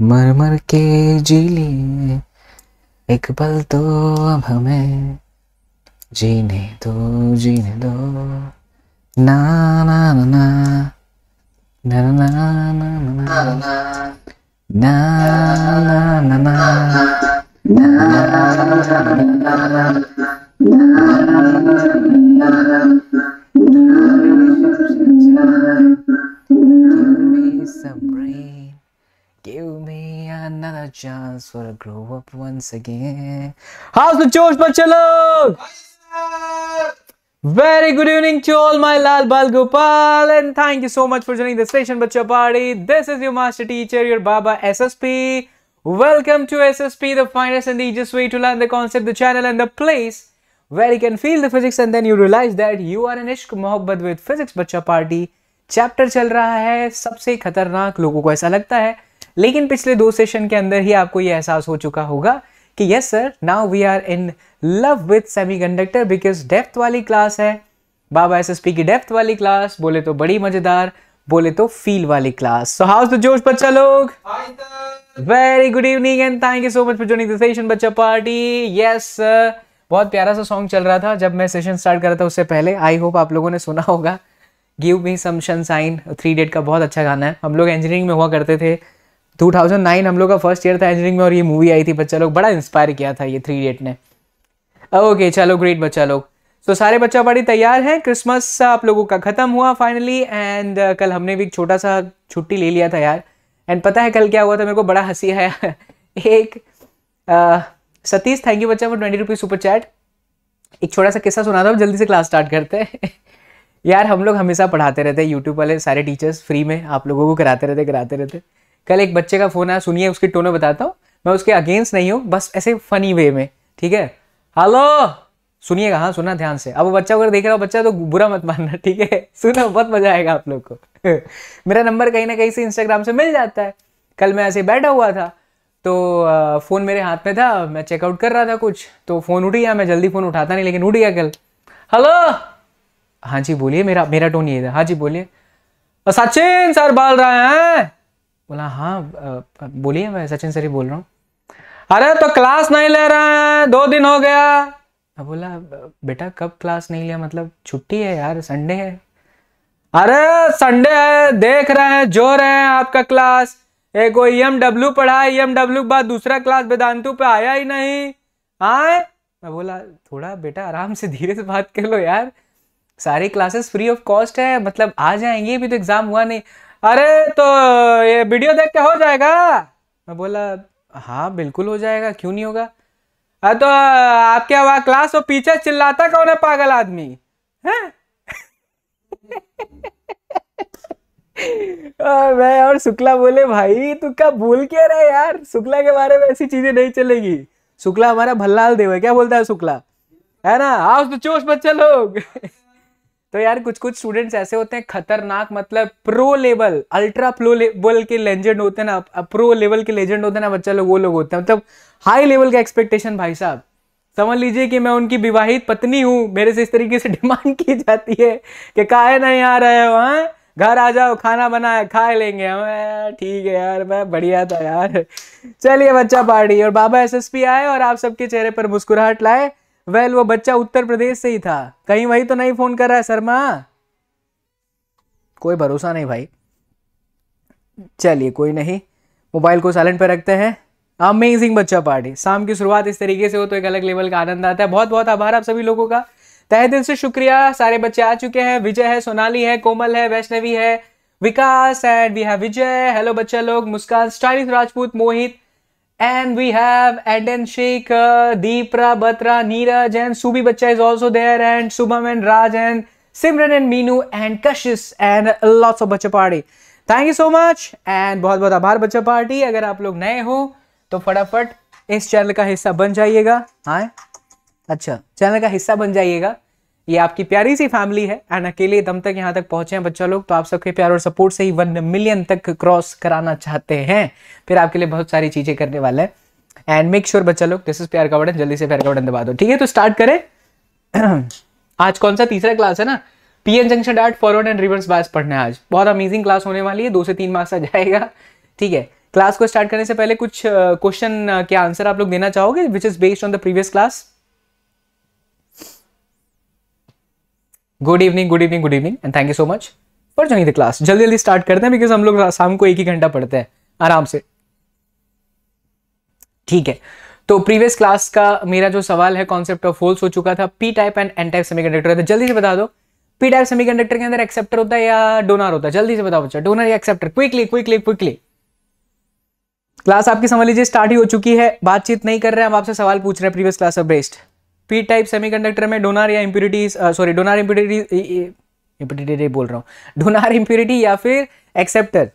मर मर के जी लिए एक पल तो अब हमें जीने दो जीने दो ना ना ना ना ना ना ना ना ना ना ना ना ना Give me another chance for a grow up once again. How's the Josh Bachelor? Very good evening to all my Lal Bal Gopal and thank you so much for joining the Station Bacha Party. This is your master teacher, your Baba SSP. Welcome to SSP, the finest and the easiest way to learn the concept, the channel and the place where you can feel the physics and then you realize that you are an ishq mohabbat with physics bacha party. Chapter चल रहा है सबसे खतरनाक लोगों को ऐसा लगता है लेकिन पिछले दो सेशन के अंदर ही आपको यह एहसास हो चुका होगा कि yes sir now we are in love with conductor because depth वाली क्लास है बाबा एसएसपी की डेप्थ वाली क्लास बोले तो बड़ी मजेदार बोले तो फील वाली क्लास सो हाउस द जोश बच्चा लोग very good evening and thank you so much for joining the session बच्चा पार्टी यस बहुत प्यारा सा सॉन्ग चल रहा था जब मैं सेशन स्टार्ट कर रहा था उससे पहले आई होप आप लोगों ने सुना होगा give me some sunshine three डेट का बहुत अच्छा गाना है हम लोग इंजीनियरिंग में हुआ करते थे 2009 हम लोग का फर्स्ट ईयर था इंजीनियरिंग में और ये मूवी आई थी बच्चा लोग बड़ा इंस्पायर किया था ये थ्री डेट ने ओके चलो ग्रेट बच्चा लोग तो सारे बच्चा बड़ी तैयार हैं क्रिसमस आप लोगों का ख़त्म हुआ फाइनली एंड uh, कल हमने भी एक छोटा सा छुट्टी ले लिया था यार एंड पता है कल क्या हुआ था मेरे को बड़ा हंसी आया एक uh, सतीश थैंक यू बच्चा for twenty rupees super chat एक छोटा सा किस्सा सुना था जल्दी से क्लास स्टार्ट करते हैं यार हम लोग हमेशा पढ़ाते रहते हैं यूट्यूब वाले सारे टीचर्स फ्री में आप लोगों को कराते रहते कराते रहते कल एक बच्चे का फ़ोन आया सुनिए उसकी टोन में बताता हूँ मैं उसके अगेंस्ट नहीं हूँ बस ऐसे फनी वे में ठीक है हेलो सुनिएगा हाँ सुना ध्यान से अब बच्चा अगर देख रहा हो बच्चा तो बुरा मत मानना ठीक है सुना बहुत मजा आएगा आप लोग को मेरा नंबर कहीं ना कहीं से इंस्टाग्राम से मिल जाता है कल मैं ऐसे बैठा हुआ था तो फ़ोन मेरे हाथ में था मैं चेकआउट कर रहा था कुछ तो फ़ोन उठ गया मैं जल्दी फ़ोन उठाता नहीं लेकिन उठ गया कल हेलो हाँ जी बोलिए मेरा मेरा टोन ये था हाँ जी बोलिए सचिन सर बोल रहे हैं बोला हाँ बोलिए मैं सचिन सर ही बोल रहा हूँ अरे तो क्लास नहीं ले रहे हैं दो दिन हो गया मैं बोला बेटा कब क्लास नहीं लिया मतलब छुट्टी है यार संडे है अरे संडे है देख रहे हैं जो रहे हैं आपका क्लास एक वो ई एम डब्ल्यू पढ़ा ई एम डब्ल्यू के बाद दूसरा क्लास वेदांतु पे आया ही नहीं आए मैं बोला थोड़ा बेटा आराम से धीरे से बात कर लो यार सारी क्लासेस फ्री ऑफ कॉस्ट है मतलब आ जाएंगे अभी तो एग्जाम हुआ नहीं अरे तो ये वीडियो देख के हो जाएगा मैं बोला हाँ बिल्कुल हो जाएगा क्यों नहीं होगा अरे तो आपके वहाँ क्लास वो पीछे चिल्लाता कौन है पागल आदमी मैं और शुक्ला बोले भाई तू क्या भूल क्या रहे यार शुक्ला के बारे में ऐसी चीजें नहीं चलेगी शुक्ला हमारा भल्लाल देव है क्या बोलता है शुक्ला है ना आओ तो चोस बच्चे लोग तो यार कुछ कुछ स्टूडेंट्स ऐसे होते हैं खतरनाक मतलब pro level ultra pro level के लेजेंड होते हैं ना प्रो लेवल के लेजेंड होते हैं ना बच्चा लोग वो लोग होते हैं मतलब हाई लेवल का एक्सपेक्टेशन भाई साहब समझ लीजिए कि मैं उनकी विवाहित पत्नी हूँ मेरे से इस तरीके से डिमांड की जाती है कि काहे नहीं आ रहे हो हाँ घर आ जाओ खाना बनाए खा लेंगे हम ठीक है यार मैं बढ़िया था यार चलिए बच्चा पार्टी और बाबा एसएसपी आए और आप सबके चेहरे पर मुस्कुराहट लाए वेल वो बच्चा उत्तर प्रदेश से ही था कहीं वही तो नहीं फोन कर रहा है शर्मा कोई भरोसा नहीं भाई चलिए कोई नहीं मोबाइल को साइलेंट पर रखते हैं अमेजिंग बच्चा पार्टी शाम की शुरुआत इस तरीके से हो तो एक अलग लेवल का आनंद आता है बहुत बहुत आभार आप सभी लोगों का तहे दिल से शुक्रिया सारे बच्चे आ चुके हैं विजय है सोनाली है कोमल है वैष्णवी है Vikas and we have Vijay hello बच्चा लोग Muskan stylish Rajput Mohit And we have Aden Sheikh, uh, Deepra Batra, Neeraj, and Subi Bachcha is also there, and Subham and Raj, and Simran and Meenu, and Kashis, and lots of Bachcha Party. Thank you so much and बहुत बहुत आभार Bachcha Party. अगर आप लोग नए हो तो फटाफट इस चैनल का हिस्सा बन जाइएगा हाँ अच्छा चैनल का हिस्सा बन जाइएगा ये आपकी प्यारी सी फैमिली है एंड अकेले दम तक यहाँ तक पहुंचे हैं बच्चा लोग तो आप सबके प्यार और सपोर्ट से ही वन मिलियन तक क्रॉस कराना चाहते हैं फिर आपके लिए बहुत सारी चीज़ें करने वाले हैं एंड मेक श्योर बच्चा लोग दिस इज प्यार का बटन जल्दी से प्यार का बटन दबा दो ठीक है तो स्टार्ट करें आज कौन सा तीसरा क्लास है ना P N junction diode forward and reverse bias पढ़ना है आज बहुत अमेजिंग क्लास होने वाली है दो से तीन मार्क्स आ जाएगा ठीक है क्लास को स्टार्ट करने से पहले कुछ क्वेश्चन के आंसर आप लोग देना चाहोगे which is based on the previous class good evening good evening good evening and thank you so much for joining the class जल्दी जल्दी स्टार्ट करते हैं बिकॉज हम लोग शाम को एक ही घंटा पढ़ते हैं आराम से ठीक है तो प्रीवियस क्लास का मेरा जो सवाल है कॉन्सेप्ट ऑफ होल्स हो चुका था P type and N type semiconductor conductor जल्दी से बता दो पी टाइप सेमीकंडक्टर के अंदर एक्सेप्टर होता है या डोनर होता है जल्दी से बताओ बच्चा डोनर या acceptor quickly quickly quickly class आपकी समझ लीजिए स्टार्ट ही हो चुकी है बातचीत नहीं कर रहे हैं हम आपसे सवाल पूछ रहे हैं previous class of best P type semiconductor में डोनार या impurities sorry uh, donor impurity impurity बोल रहा हूँ डोनार इंप्यूरिटी या फिर acceptor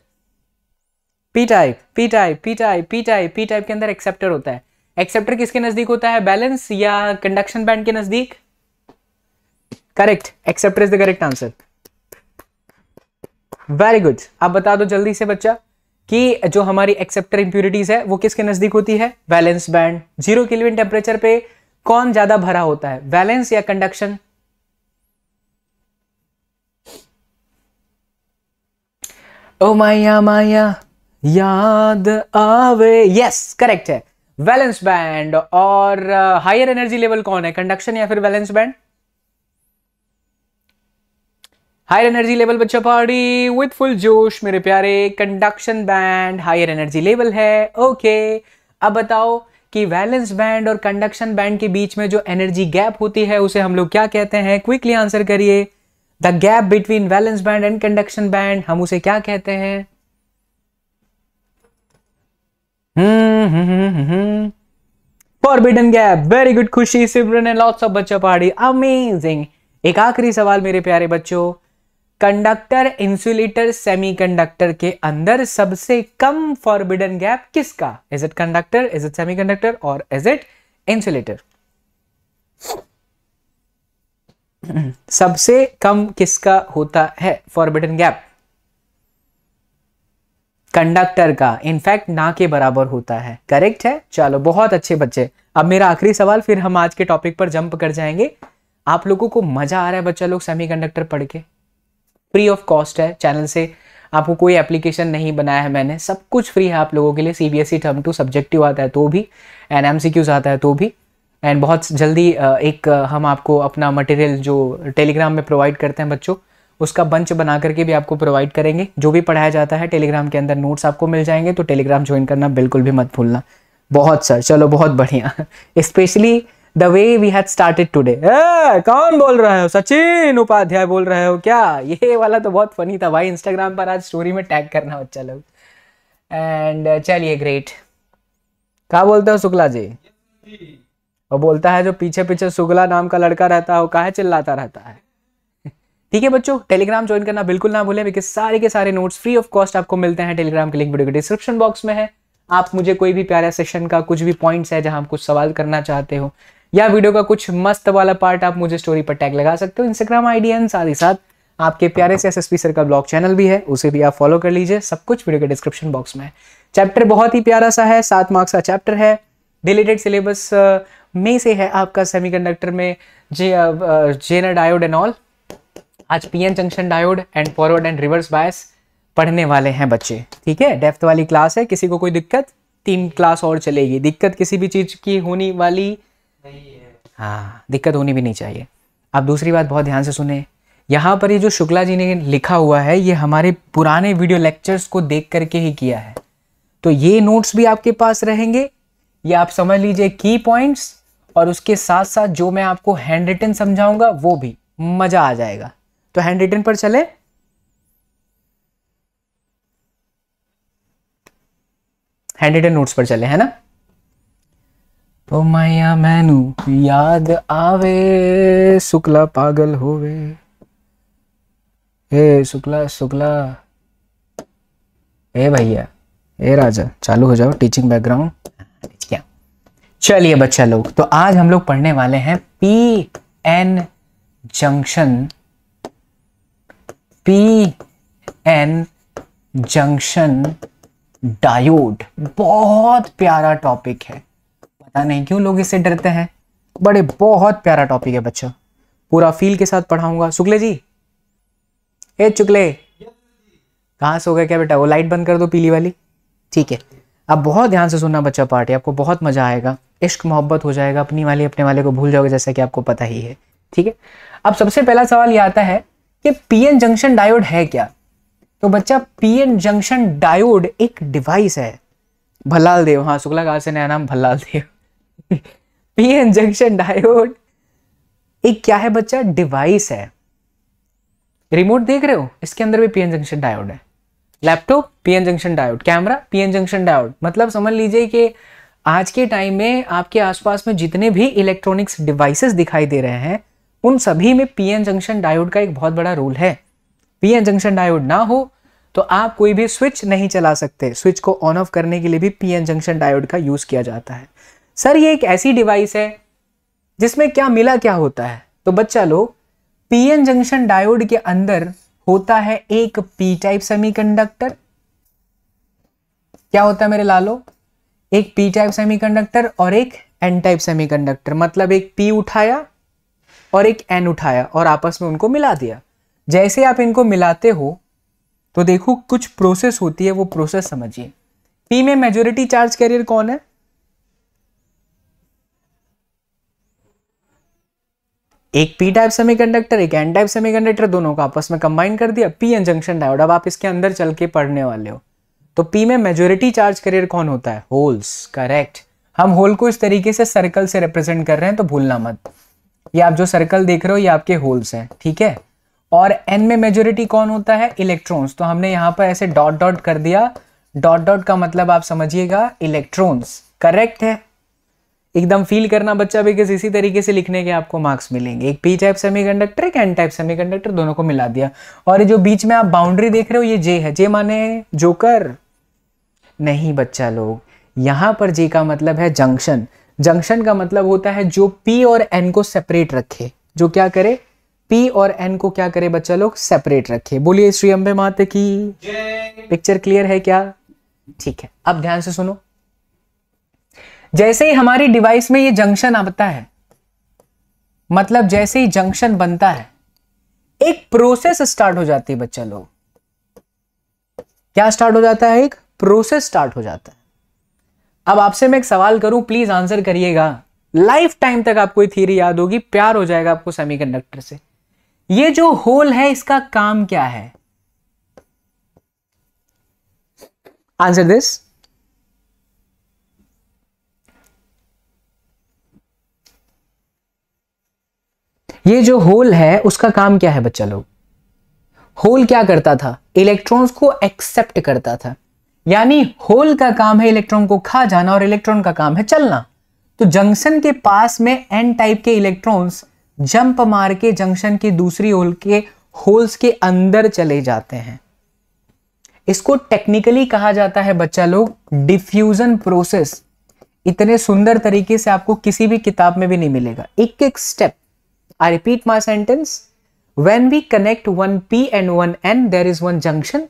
P type P type P type P type P type के अंदर एक्सेप्टर होता है एक्सेप्टर किसके नजदीक होता है बैलेंस या कंडक्शन बैंड के नजदीक correct acceptor is the correct answer very good आप बता दो जल्दी से बच्चा कि जो हमारी एक्सेप्टर इंप्यूरिटीज है वो किसके नजदीक होती है balance band zero kelvin temperature पे कौन ज्यादा भरा होता है वैलेंस या कंडक्शन ओ oh, माया माया याद आवे यस करेक्ट है वैलेंस बैंड और हायर एनर्जी लेवल कौन है कंडक्शन या फिर valence band higher energy level बच्चा पार्टी विथ फुल जोश मेरे प्यारे conduction band higher energy level है ओके okay. अब बताओ कि वैलेंस बैंड और कंडक्शन बैंड के बीच में जो एनर्जी गैप होती है उसे हम लोग क्या कहते हैं क्विकली आंसर करिए the gap between valence band and conduction band हम उसे क्या कहते हैं forbidden gap very good Khushi Simran and lots of पहाड़ी अमेजिंग एक आखिरी सवाल मेरे प्यारे बच्चों कंडक्टर इंसुलेटर सेमीकंडक्टर के अंदर सबसे कम फॉरबिडन गैप किसका is it conductor is it semiconductor और इज इट इंसुलेटर सबसे कम किसका होता है फॉरबिडन गैप कंडक्टर का इनफैक्ट ना के बराबर होता है करेक्ट है चलो बहुत अच्छे बच्चे अब मेरा आखिरी सवाल फिर हम आज के टॉपिक पर जंप कर जाएंगे आप लोगों को मजा आ रहा है बच्चा लोग सेमीकंडक्टर पढ़ के फ्री ऑफ कॉस्ट है चैनल से आपको कोई एप्लीकेशन नहीं बनाया है मैंने सब कुछ फ्री है आप लोगों के लिए C B S E term two subjective आता है तो भी एन एम सी क्यूज आता है तो भी एंड बहुत जल्दी एक हम आपको अपना मटेरियल जो टेलीग्राम में प्रोवाइड करते हैं बच्चों उसका बंच बना करके भी आपको प्रोवाइड करेंगे जो भी पढ़ाया जाता है टेलीग्राम के अंदर नोट्स आपको मिल जाएंगे तो टेलीग्राम ज्वाइन करना बिल्कुल भी मत भूलना बहुत सर चलो बहुत बढ़िया specially the way we had started today कौन बोल रहे हो सचिन उपाध्याय बोल रहे हो क्या ये वाला तो बहुत फनी था भाई इंस्टाग्राम पर आज स्टोरी में टैग करना बच्चा लोग एंड चलिए ग्रेट क्या बोलते हो शुक्ला जी वो बोलता है जो पीछे पीछे शुक्ला नाम का लड़का रहता है वो कहा चिल्लाता रहता है ठीक है बच्चों टेलीग्राम ज्वाइन करना बिल्कुल ना भूलें बिकॉज सारे के सारे नोट्स फ्री ऑफ कॉस्ट आपको मिलते हैं टेलीग्राम के लिंक वीडियो के डिस्क्रिप्शन बॉक्स में है आप मुझे कोई भी प्यारा सेशन का कुछ भी पॉइंट्स है जहां आप कुछ सवाल करना चाहते हो या वीडियो का कुछ मस्त वाला पार्ट आप मुझे स्टोरी पर टैग लगा सकते हो इंस्टाग्राम आईडी एंड साथ ही साथ आपके प्यारे से एसएसपी सर का ब्लॉग चैनल भी है उसे भी आप फॉलो कर लीजिए सब कुछ वीडियो के डिस्क्रिप्शन बॉक्स में चैप्टर बहुत ही प्यारा सा है सात मार्क्स का चैप्टर है रिलेटेड सिलेबस में से है आपका सेमी में जे जेनर डायोड एंड ऑल आज P junction diode and forward and reverse bias पढ़ने वाले हैं बच्चे ठीक है डेफ्थ वाली क्लास है किसी को कोई दिक्कत तीन क्लास और चलेगी दिक्कत किसी भी चीज़ की होने वाली हाँ दिक्कत होनी भी नहीं चाहिए आप दूसरी बात बहुत ध्यान से सुने यहाँ पर ये जो शुक्ला जी ने लिखा हुआ है ये हमारे पुराने वीडियो लेक्चर्स को देख करके ही किया है तो ये नोट्स भी आपके पास रहेंगे ये आप समझ लीजिए की पॉइंट्स और उसके साथ साथ जो मैं आपको हैंड रिटन समझाऊंगा वो भी मज़ा आ जाएगा तो हैंड रिटन पर चले हैंड रिटन नोट्स पर चले है ना ओ माया मैनू याद आवे शुक्ला पागल होवे हे शुक्ला शुक्ला हे भैया हे राजा चालू हो जाओ टीचिंग बैकग्राउंड क्या चलिए बच्चा लोग तो आज हम लोग पढ़ने वाले हैं P N junction P N junction diode बहुत प्यारा टॉपिक है पता नहीं क्यों लोग इससे डरते हैं बड़े बहुत प्यारा टॉपिक है बच्चों पूरा फील के साथ पढ़ाऊंगा शुक्ले जी ए चुकले कहाँ सो गया क्या बेटा वो लाइट बंद कर दो पीली वाली ठीक है अब बहुत ध्यान से सुनना बच्चा पार्टी आपको बहुत मजा आएगा इश्क मोहब्बत हो जाएगा अपनी वाली अपने वाले को भूल जाओगे जैसा कि आपको पता ही है ठीक है अब सबसे पहला सवाल ये आता है कि पीएन जंक्शन डायोड है क्या तो बच्चा पीएन जंक्शन डायोड एक डिवाइस है भल्लाल देव हाँ शुक्ला कार से नया नाम Bhallal Dev PN junction diode एक क्या है बच्चा डिवाइस है रिमोट देख रहे हो इसके अंदर भी पीएन जंक्शन डायोड है laptop PN junction diode camera PN junction diode मतलब समझ लीजिए कि आज के टाइम में आपके आसपास में जितने भी इलेक्ट्रॉनिक्स डिवाइसेस दिखाई दे रहे हैं उन सभी में पीएन जंक्शन डायोड का एक बहुत बड़ा रोल है पीएन जंक्शन डायोड ना हो तो आप कोई भी स्विच नहीं चला सकते स्विच को ऑन ऑफ करने के लिए भी पीएन जंक्शन डायोड का यूज़ किया जाता है सर ये एक ऐसी डिवाइस है जिसमें क्या मिला क्या होता है तो बच्चा लोग पीएन जंक्शन डायोड के अंदर होता है एक पी टाइप सेमीकंडक्टर क्या होता है मेरे लालो एक पी टाइप सेमीकंडक्टर और एक एन टाइप सेमीकंडक्टर मतलब एक पी उठाया और एक एन उठाया और आपस में उनको मिला दिया जैसे आप इनको मिलाते हो तो देखो कुछ प्रोसेस होती है वो प्रोसेस समझिए पी में मेजोरिटी चार्ज कैरियर कौन है एक पी टाइप सेमीकंडक्टर एक एन टाइप सेमीकंडक्टर दोनों को आपस में कंबाइन कर दिया पी एन जंक्शन डायोड अब आप इसके अंदर चल के पढ़ने वाले हो तो पी में मेजोरिटी चार्ज करियर कौन होता है होल्स करेक्ट हम होल को इस तरीके से सर्कल से रिप्रेजेंट कर रहे हैं तो भूलना मत ये आप जो सर्कल देख रहे हो ये आपके होल्स हैं ठीक है और एन में मेजोरिटी कौन होता है इलेक्ट्रॉन्स तो हमने यहाँ पर ऐसे डॉट डॉट कर दिया डॉट डॉट का मतलब आप समझिएगा इलेक्ट्रॉन्स करेक्ट है एकदम फील करना बच्चा बिकॉज इसी तरीके से लिखने के आपको मार्क्स मिलेंगे एक पी टाइप कंडक्टर एक एन टाइप कंडक्टर दोनों को मिला दिया और ये जो बीच में आप बाउंड्री देख रहे हो ये जे है जे माने जोकर नहीं बच्चा लोग यहाँ पर जे का मतलब है जंक्शन जंक्शन का मतलब होता है जो पी और एन को सेपरेट रखे जो क्या करे पी और एन को क्या करे बच्चा लोग सेपरेट रखे बोलिए श्री अम्बे माता की पिक्चर क्लियर है क्या ठीक है अब ध्यान से सुनो जैसे ही हमारी डिवाइस में ये जंक्शन आता है मतलब जैसे ही जंक्शन बनता है एक प्रोसेस स्टार्ट हो जाती है बच्चा लोग क्या स्टार्ट हो जाता है एक प्रोसेस स्टार्ट हो जाता है अब आपसे मैं एक सवाल करूं प्लीज आंसर करिएगा लाइफ टाइम तक आपको थीरी थ्योरी याद होगी प्यार हो जाएगा आपको सेमीकंडक्टर से ये जो होल है इसका काम क्या है आंसर दिस ये जो होल है उसका काम क्या है बच्चा लोग होल क्या करता था इलेक्ट्रॉन्स को एक्सेप्ट करता था यानी होल का काम है इलेक्ट्रॉन को खा जाना और इलेक्ट्रॉन का काम है चलना तो जंक्शन के पास में एन टाइप के इलेक्ट्रॉन्स जंप मार के जंक्शन की दूसरी होल के होल्स के अंदर चले जाते हैं इसको टेक्निकली कहा जाता है बच्चा लोग डिफ्यूजन प्रोसेस इतने सुंदर तरीके से आपको किसी भी किताब में भी नहीं मिलेगा एक एक step I repeat my sentence. When we connect one P and one N, there is one junction.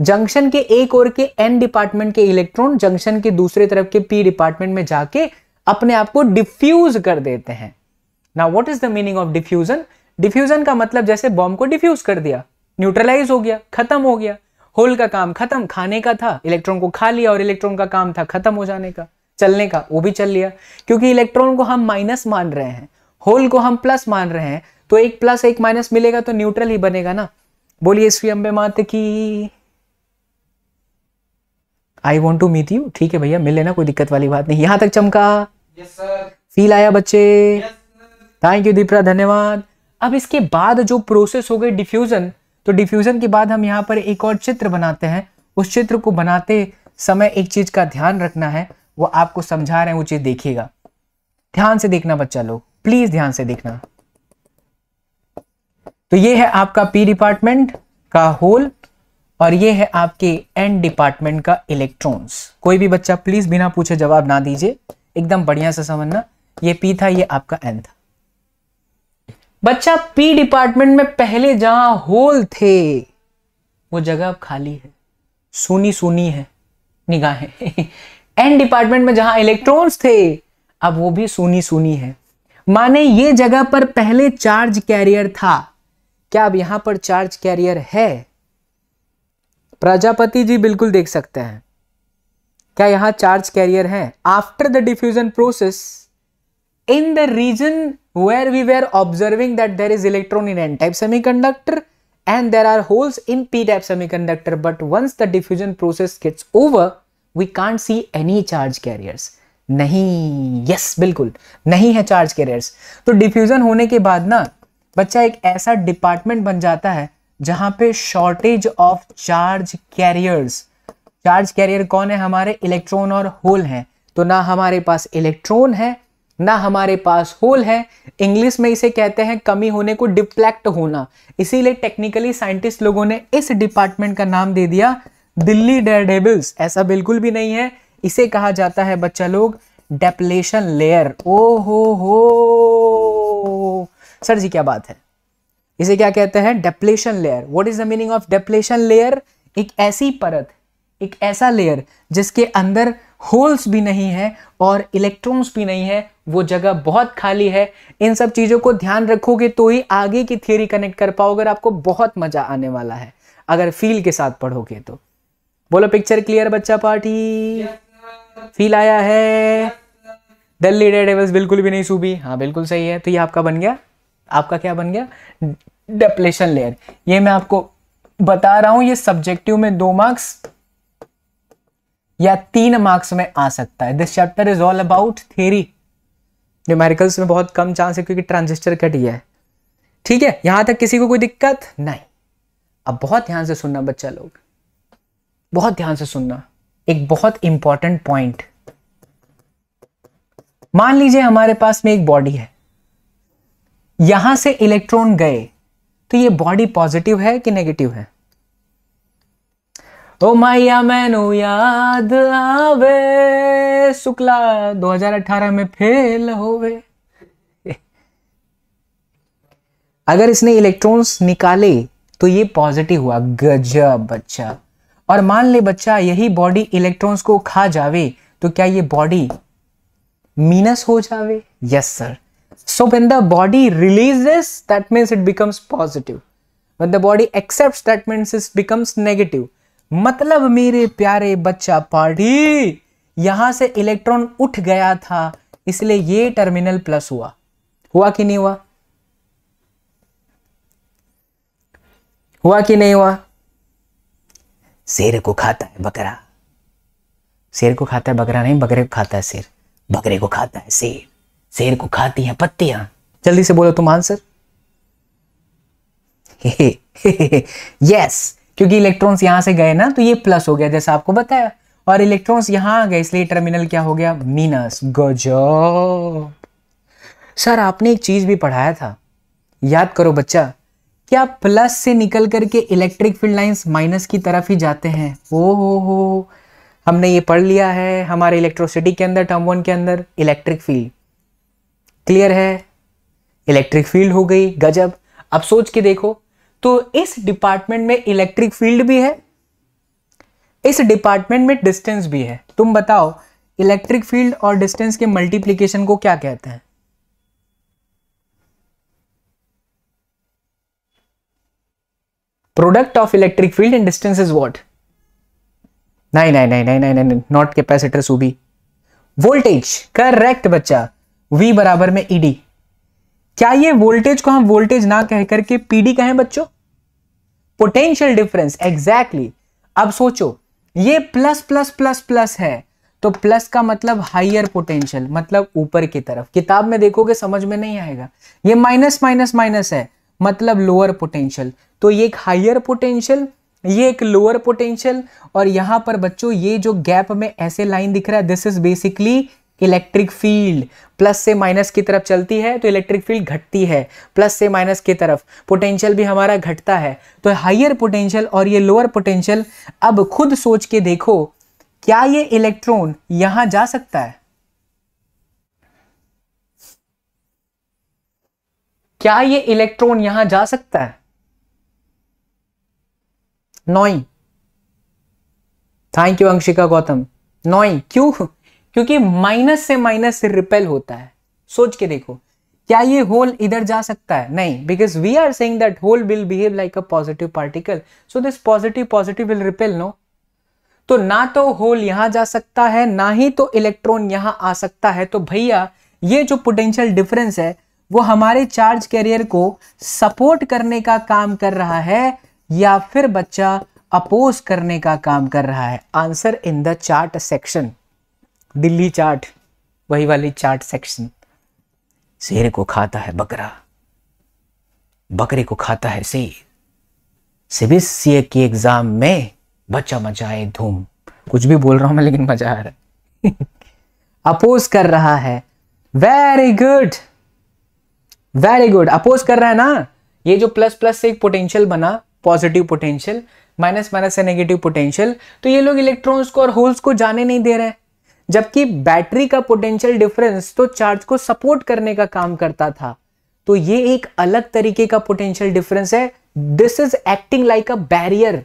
Junction के एक और के एन डिपार्टमेंट के इलेक्ट्रॉन जंक्शन के दूसरे तरफ के पी डिपार्टमेंट में जाके अपने आप को डिफ्यूज कर देते हैं ना what is the meaning of diffusion diffusion का मतलब जैसे बॉम्ब को डिफ्यूज कर दिया न्यूट्रलाइज हो गया खत्म हो गया होल का काम खत्म खाने का था इलेक्ट्रॉन को खा लिया और इलेक्ट्रॉन का काम था खत्म हो जाने का चलने का वो भी चल लिया क्योंकि इलेक्ट्रॉन को हम माइनस मान रहे हैं होल को हम प्लस मान रहे हैं तो एक प्लस एक माइनस मिलेगा तो न्यूट्रल ही बनेगा ना बोलिए श्री अम्बे मात की I want to meet you ठीक है भैया मिल लेना कोई दिक्कत वाली बात नहीं यहां तक चमका yes, फील आया बच्चे थैंक यू दीपरा धन्यवाद अब इसके बाद जो प्रोसेस हो गई डिफ्यूजन तो डिफ्यूजन के बाद हम यहाँ पर एक और चित्र बनाते हैं उस चित्र को बनाते समय एक चीज का ध्यान रखना है वो आपको समझा रहे हैं वो चीज देखिएगा ध्यान से देखना बच्चा लोग प्लीज ध्यान से देखना तो ये है आपका पी डिपार्टमेंट का होल और ये है आपके एन डिपार्टमेंट का इलेक्ट्रॉन्स कोई भी बच्चा प्लीज बिना पूछे जवाब ना दीजिए एकदम बढ़िया से समझना ये पी था ये आपका एन था बच्चा पी डिपार्टमेंट में पहले जहां होल थे वो जगह अब खाली है सुनी सुनी है निगाहें एन डिपार्टमेंट में जहां इलेक्ट्रॉन्स थे अब वो भी सुनी सुनी है माने ये जगह पर पहले चार्ज कैरियर था क्या अब यहां पर चार्ज कैरियर है प्रजापति जी बिल्कुल देख सकते हैं क्या यहां चार्ज कैरियर है after the diffusion process in the region where we were observing that there is electron in N type semiconductor and there are holes in P type semiconductor but once the diffusion process gets over we can't see any charge carriers नहीं yes बिल्कुल नहीं है charge carriers तो diffusion होने के बाद ना बच्चा एक ऐसा डिपार्टमेंट बन जाता है जहां पे shortage of charge carriers charge carrier कौन है हमारे इलेक्ट्रॉन और होल हैं तो ना हमारे पास इलेक्ट्रॉन है ना हमारे पास होल है इंग्लिश में इसे कहते हैं कमी होने को डिप्लेक्ट होना इसीलिए टेक्निकली साइंटिस्ट लोगों ने इस डिपार्टमेंट का नाम दे दिया दिल्ली डेयर ऐसा बिल्कुल भी नहीं है इसे कहा जाता है बच्चा लोग डेपलेशन लेयर ओ हो हो सर जी क्या बात है इसे क्या कहते हैं depletion layer what is the meaning of depletion layer एक ऐसी परत एक ऐसा लेयर जिसके अंदर होल्स भी नहीं है और इलेक्ट्रॉन्स भी नहीं है वो जगह बहुत खाली है इन सब चीज़ों को ध्यान रखोगे तो ही आगे की थियोरी कनेक्ट कर पाओगे आपको बहुत मज़ा आने वाला है अगर फील के साथ पढ़ोगे तो बोलो पिक्चर क्लियर बच्चा पार्टी yeah. फील आया है दिल्ली डेयर बिल्कुल भी नहीं सूबी हाँ बिल्कुल सही है तो ये आपका बन गया आपका क्या बन गया डेप्लेशन लेयर ये मैं आपको बता रहा हूं ये सब्जेक्टिव में दो मार्क्स या तीन मार्क्स में आ सकता है this chapter is all about theory numericals में बहुत कम चांस है क्योंकि ट्रांजिस्टर कट गया है ठीक है यहां तक किसी को कोई दिक्कत नहीं अब बहुत ध्यान से सुनना बच्चा लोग बहुत ध्यान से सुनना एक बहुत इंपॉर्टेंट पॉइंट मान लीजिए हमारे पास में एक बॉडी है यहां से इलेक्ट्रॉन गए तो ये बॉडी पॉजिटिव है कि नेगेटिव है ओ माया मैनू याद आवे शुक्ला 2018 में फेल होवे अगर इसने इलेक्ट्रॉन्स निकाले तो ये पॉजिटिव हुआ गजब अच्छा और मान ले बच्चा यही बॉडी इलेक्ट्रॉन्स को खा जावे तो क्या ये बॉडी मीनस हो जावे yes sir so when the body releases that means it becomes positive when the body accept that means it becomes negative मतलब मेरे प्यारे बच्चा पार्टी यहां से इलेक्ट्रॉन उठ गया था इसलिए ये टर्मिनल प्लस हुआ हुआ कि नहीं हुआ हुआ कि नहीं हुआ शेर को खाता है बकरा शेर को खाता है बकरा नहीं बकरे को खाता है शेर बकरे को खाता है शेर शेर को खाती है पत्तियां जल्दी से बोलो तुम आंसर यस क्योंकि इलेक्ट्रॉन्स यहां से गए ना तो ये प्लस हो गया जैसा आपको बताया और इलेक्ट्रॉन्स यहां आ गए इसलिए टर्मिनल क्या हो गया मीनस गज सर आपने एक चीज भी पढ़ाया था याद करो बच्चा क्या प्लस से निकल करके इलेक्ट्रिक फील्ड लाइंस माइनस की तरफ ही जाते हैं ओ हो हो हमने ये पढ़ लिया है हमारे इलेक्ट्रोसिटी के अंदर टर्म वन के अंदर इलेक्ट्रिक फील्ड क्लियर है इलेक्ट्रिक फील्ड हो गई गजब अब सोच के देखो तो इस डिपार्टमेंट में इलेक्ट्रिक फील्ड भी है इस डिपार्टमेंट में डिस्टेंस भी है तुम बताओ इलेक्ट्रिक फील्ड और डिस्टेंस के मल्टीप्लीकेशन को क्या कहते हैं product of electric field and distance is what? नहीं नहीं नहीं नहीं नहीं नहीं नॉट कैपेसिटर सूबी वोल्टेज करेक्ट बच्चा V बराबर में ED क्या ये वोल्टेज को हम वोल्टेज ना कह करके PD कहें बच्चों पोटेंशियल डिफरेंस एग्जैक्टली अब सोचो ये प्लस प्लस प्लस प्लस है तो प्लस का मतलब हाइयर पोटेंशियल मतलब ऊपर की तरफ किताब में देखोगे समझ में नहीं आएगा ये माइनस माइनस माइनस है मतलब लोअर पोटेंशियल तो ये एक हायर पोटेंशियल ये एक लोअर पोटेंशियल और यहाँ पर बच्चों ये जो गैप में ऐसे लाइन दिख रहा है this is basically electric field plus से माइनस की तरफ चलती है तो इलेक्ट्रिक फील्ड घटती है प्लस से माइनस की तरफ पोटेंशियल भी हमारा घटता है तो हायर पोटेंशियल और ये लोअर पोटेंशियल अब खुद सोच के देखो क्या ये इलेक्ट्रॉन यहाँ जा सकता है क्या ये इलेक्ट्रॉन यहां जा सकता है नोई थैंक यू अंशिका गौतम नोई क्यों क्योंकि माइनस से माइनस से रिपेल होता है सोच के देखो क्या ये होल इधर जा सकता है नहीं because we are saying that hole will behave like a positive particle so this positive positive will repel no तो ना तो होल यहां जा सकता है ना ही तो इलेक्ट्रॉन यहां आ सकता है तो भैया ये जो पोटेंशियल डिफरेंस है वो हमारे चार्ज कैरियर को सपोर्ट करने का काम कर रहा है या फिर बच्चा अपोज करने का काम कर रहा है answer in the chart section Delhi chart वही वाली चार्ट सेक्शन शेर को खाता है बकरा बकरे को खाता है शेर सीबीएसई के एग्जाम में बच्चा मचाए धूम कुछ भी बोल रहा हूं मैं लेकिन मजा आ रहा है अपोज कर रहा है very good very good oppose कर रहा है ना ये जो प्लस प्लस से एक पोटेंशियल बना पॉजिटिव पोटेंशियल माइनस माइनस से नेगेटिव पोटेंशियल तो ये लोग इलेक्ट्रॉन्स को और होल्स को जाने नहीं दे रहे जबकि बैटरी का पोटेंशियल डिफरेंस तो चार्ज को सपोर्ट करने का काम करता था तो ये एक अलग तरीके का पोटेंशियल डिफरेंस है this is acting like a barrier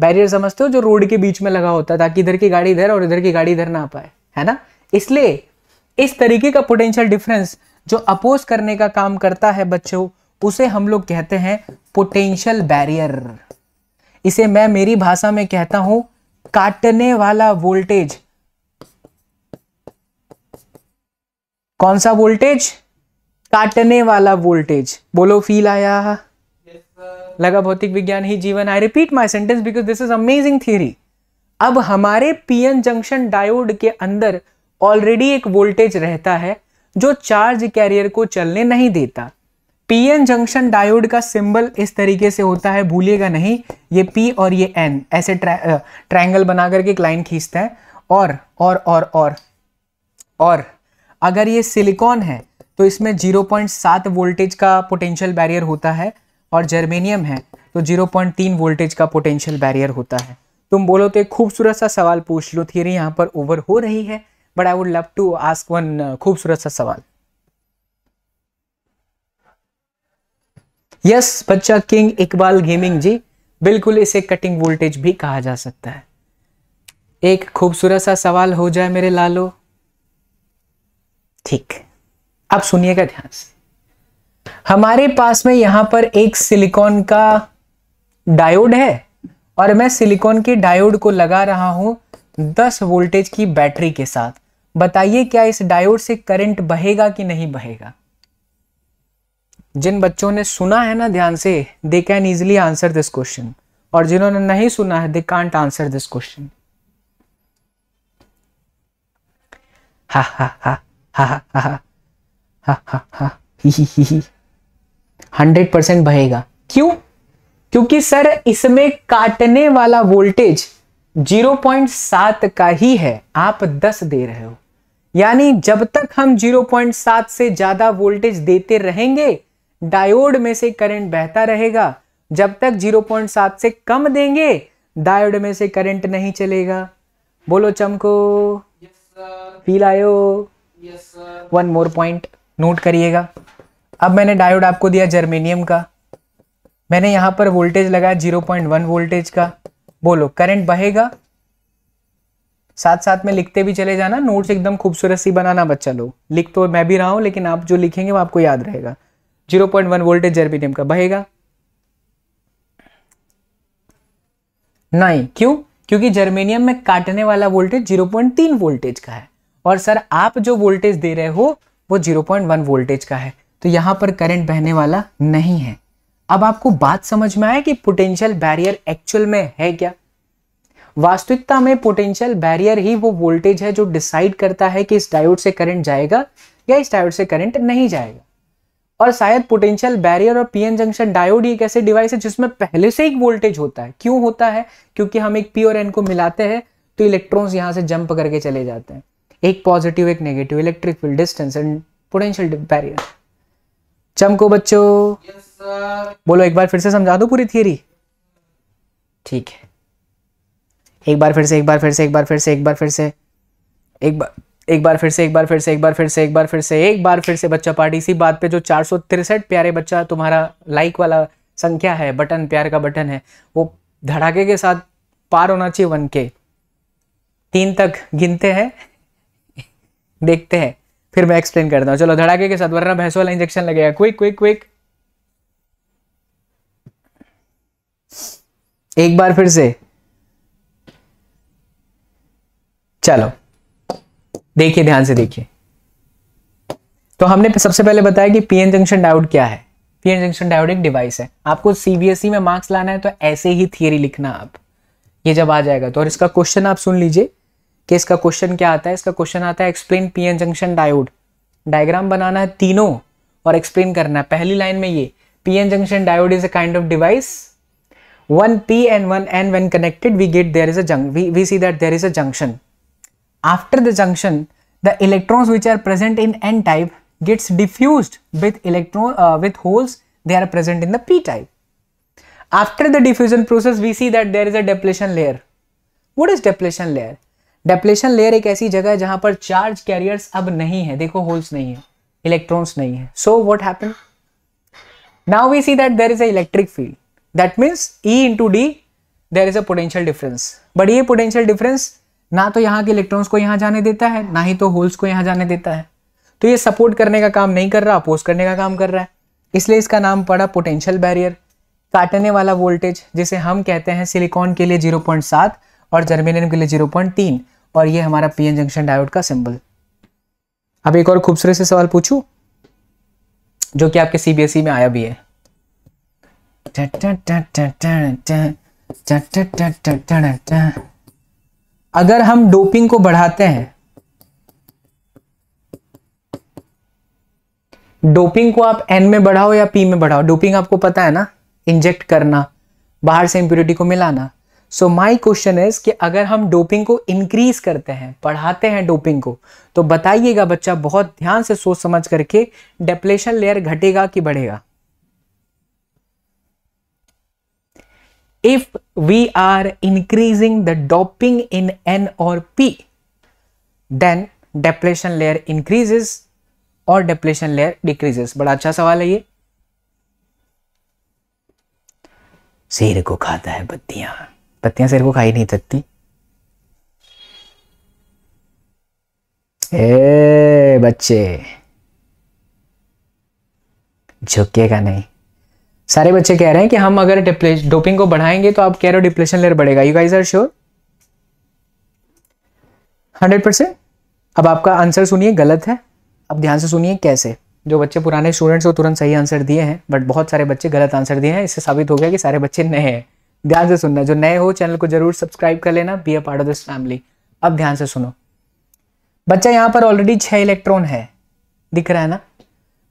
barrier समझते हो जो रोड के बीच में लगा होता है ताकि इधर की गाड़ी इधर और इधर की गाड़ी इधर ना आ पाए है ना इसलिए इस तरीके का पोटेंशियल डिफरेंस जो अपोज करने का काम करता है बच्चों उसे हम लोग कहते हैं पोटेंशियल बैरियर इसे मैं मेरी भाषा में कहता हूं काटने वाला वोल्टेज कौन सा वोल्टेज काटने वाला वोल्टेज बोलो फील आया yes, लगा भौतिक विज्ञान ही जीवन I repeat my sentence because this is amazing theory अब हमारे पीएन जंक्शन डायोड के अंदर ऑलरेडी एक वोल्टेज रहता है जो चार्ज कैरियर को चलने नहीं देता पीएन जंक्शन डायोड का सिंबल इस तरीके से होता है भूलिएगा नहीं ये पी और ये एन ऐसे ट्रा, ट्रायंगल बना करके एक लाइन खींचता है और और और और और अगर ये सिलिकॉन है तो इसमें 0.7 वोल्टेज का पोटेंशियल बैरियर होता है और जर्मेनियम है तो 0.3 वोल्टेज का पोटेंशियल बैरियर होता है तुम बोलो तो एक खूबसूरत सा सवाल पूछ लो थियरी यहाँ पर ओवर हो रही है but I would love to ask one खूबसूरत सा सवाल यस yes, बच्चा किंग इकबाल गेमिंग जी बिल्कुल इसे कटिंग वोल्टेज भी कहा जा सकता है एक खूबसूरत सा सवाल हो जाए मेरे लालो ठीक अब सुनिएगा ध्यान से हमारे पास में यहां पर एक सिलिकॉन का डायोड है और मैं सिलिकॉन के डायोड को लगा रहा हूं 10 वोल्टेज की बैटरी के साथ बताइए क्या इस डायोड से करंट बहेगा कि नहीं बहेगा जिन बच्चों ने सुना है ना ध्यान से दे can easily answer this question और जिन्होंने नहीं सुना है they can't answer this question हा हा हा हा हा हा हा हा हा हंड्रेड परसेंट बहेगा क्यों क्योंकि सर इसमें काटने वाला वोल्टेज 0.7 का ही है आप 10 दे रहे हो यानी जब तक हम 0.7 से ज़्यादा वोल्टेज देते रहेंगे डायोड में से करंट बहता रहेगा जब तक 0.7 से कम देंगे डायोड में से करंट नहीं चलेगा बोलो चमको फील आयो वन मोर पॉइंट नोट करिएगा अब मैंने डायोड आपको दिया जर्मेनियम का मैंने यहां पर वोल्टेज लगाया 0.1 वोल्टेज का बोलो करंट बहेगा साथ साथ में लिखते भी चले जाना नोट्स एकदम खूबसूरत सी बनाना बच्चा लोग लिख तो मैं भी रहा हूँ लेकिन आप जो लिखेंगे वो आपको याद रहेगा जीरो पॉइंट वन वोल्टेज जर्बीडियम का बहेगा नहीं क्यों क्योंकि जर्मेनियम में काटने वाला वोल्टेज जीरो पॉइंट तीन वोल्टेज का है और सर आप जो वोल्टेज दे रहे हो वो जीरो पॉइंट वन वोल्टेज का है तो यहां पर करंट बहने वाला नहीं है अब आपको बात समझ में आया कि पोटेंशियल बैरियर एक्चुअल में है क्या वास्तविकता में पोटेंशियल बैरियर ही वो वोल्टेज है जो डिसाइड करता है कि इस डायोड से करंट जाएगा या इस डायोड से करंट नहीं जाएगा और शायद पोटेंशियल बैरियर और पीएन जंक्शन डायोड एक ऐसे डिवाइस है जिसमें पहले से एक वोल्टेज होता है क्यों होता है क्योंकि हम एक पी और एन को मिलाते हैं तो इलेक्ट्रॉन्स यहां से जंप करके चले जाते हैं एक पॉजिटिव एक negative electric field distance and potential barrier चमको बच्चों yes, बोलो एक बार फिर से समझा दो पूरी थियरी ठीक है एक बार फिर से एक बार फिर से एक बार फिर से एक बार फिर से एक बार एक बार फिर से एक बार फिर से एक बार फिर से एक बार फिर से एक बार फिर से बच्चा पार्टी इसी बात पे जो चार सौ तिरसठ प्यारे बच्चा तुम्हारा लाइक वाला संख्या है बटन प्यार का बटन है वो धड़ाके के साथ पार होना चाहिए वन के तीन तक गिनते हैं देखते हैं फिर मैं एक्सप्लेन करता हूँ चलो धड़ाके के साथ वरना भैंस वाला इंजेक्शन लगेगा क्विक क्विक क्विक एक बार फिर से चलो देखिए ध्यान से देखिए तो हमने सबसे पहले बताया कि पीएन जंक्शन डायोड क्या है पीएन जंक्शन डायोड एक डिवाइस है आपको सीबीएसई e में मार्क्स लाना है तो ऐसे ही थियरी लिखना आप ये जब आ जाएगा तो और इसका क्वेश्चन आप सुन लीजिए कि इसका क्वेश्चन क्या आता है इसका क्वेश्चन आता है explain P N junction diode diagram बनाना है तीनों और एक्सप्लेन करना है पहली लाइन में ये P N junction diode is a kind of device one P N one N when connected we get there is we see that there is a junction after the junction the electrons which are present in N type gets diffuse with electron with holes they are present in the P type after the diffusion process we see that there is a depletion layer what is depletion layer depletion layer एक ऐसी जगह है जहां पर charge carriers अब नहीं है देखो होल्स नहीं है इलेक्ट्रॉन्स नहीं है so what happen now we see that there is a electric field that means E into D there is a potential difference but ये पोटेंशियल डिफरेंस ना तो यहाँ के इलेक्ट्रॉन्स को यहाँ जाने देता है ना ही तो होल्स को यहाँ जाने देता है तो ये सपोर्ट करने का काम नहीं कर रहा अपोज करने का काम कर रहा है इसलिए इसका नाम पड़ा पोटेंशियल बैरियर काटने वाला वोल्टेज जिसे हम कहते हैं सिलिकॉन के लिए 0.7 और जर्मेनियम के लिए जीरो पॉइंट तीन और ये हमारा पीएन जंक्शन डायोड का सिंबल अब एक और खूबसूरत से सवाल पूछूं जो कि आपके सीबीएसई e में आया भी है अगर हम डोपिंग को बढ़ाते हैं डोपिंग को आप एन में बढ़ाओ या पी में बढ़ाओ डोपिंग आपको पता है ना इंजेक्ट करना बाहर से इंप्यूरिटी को मिलाना सो माय क्वेश्चन इज कि अगर हम डोपिंग को इंक्रीज करते हैं पढ़ाते हैं डोपिंग को तो बताइएगा बच्चा बहुत ध्यान से सोच समझ करके डेप्लेशन लेयर घटेगा कि बढ़ेगा if we are increasing the doping in N और P then depletion layer increases और डेप्लेशन लेयर डिक्रीजेस बड़ा अच्छा सवाल है ये शेर को खाता है बत्तियां पत्तियां सिर को खाई नहीं सकती ए बच्चे झुकेगा नहीं सारे बच्चे कह रहे हैं कि हम अगर डोपिंग को बढ़ाएंगे तो आप कह रहे हो डिप्रेशन लेयर बढ़ेगा you guys are sure hundred percent अब आपका आंसर सुनिए गलत है अब ध्यान से सुनिए कैसे जो बच्चे पुराने स्टूडेंट्स वो तुरंत सही आंसर दिए हैं बट बहुत सारे बच्चे गलत आंसर दिए हैं इससे साबित हो गया कि सारे बच्चे नए हैं ध्यान से सुनना जो नए हो चैनल को जरूर सब्सक्राइब कर लेना be a part of this family अब ध्यान से सुनो बच्चा यहाँ पर ऑलरेडी छः इलेक्ट्रॉन है दिख रहा है ना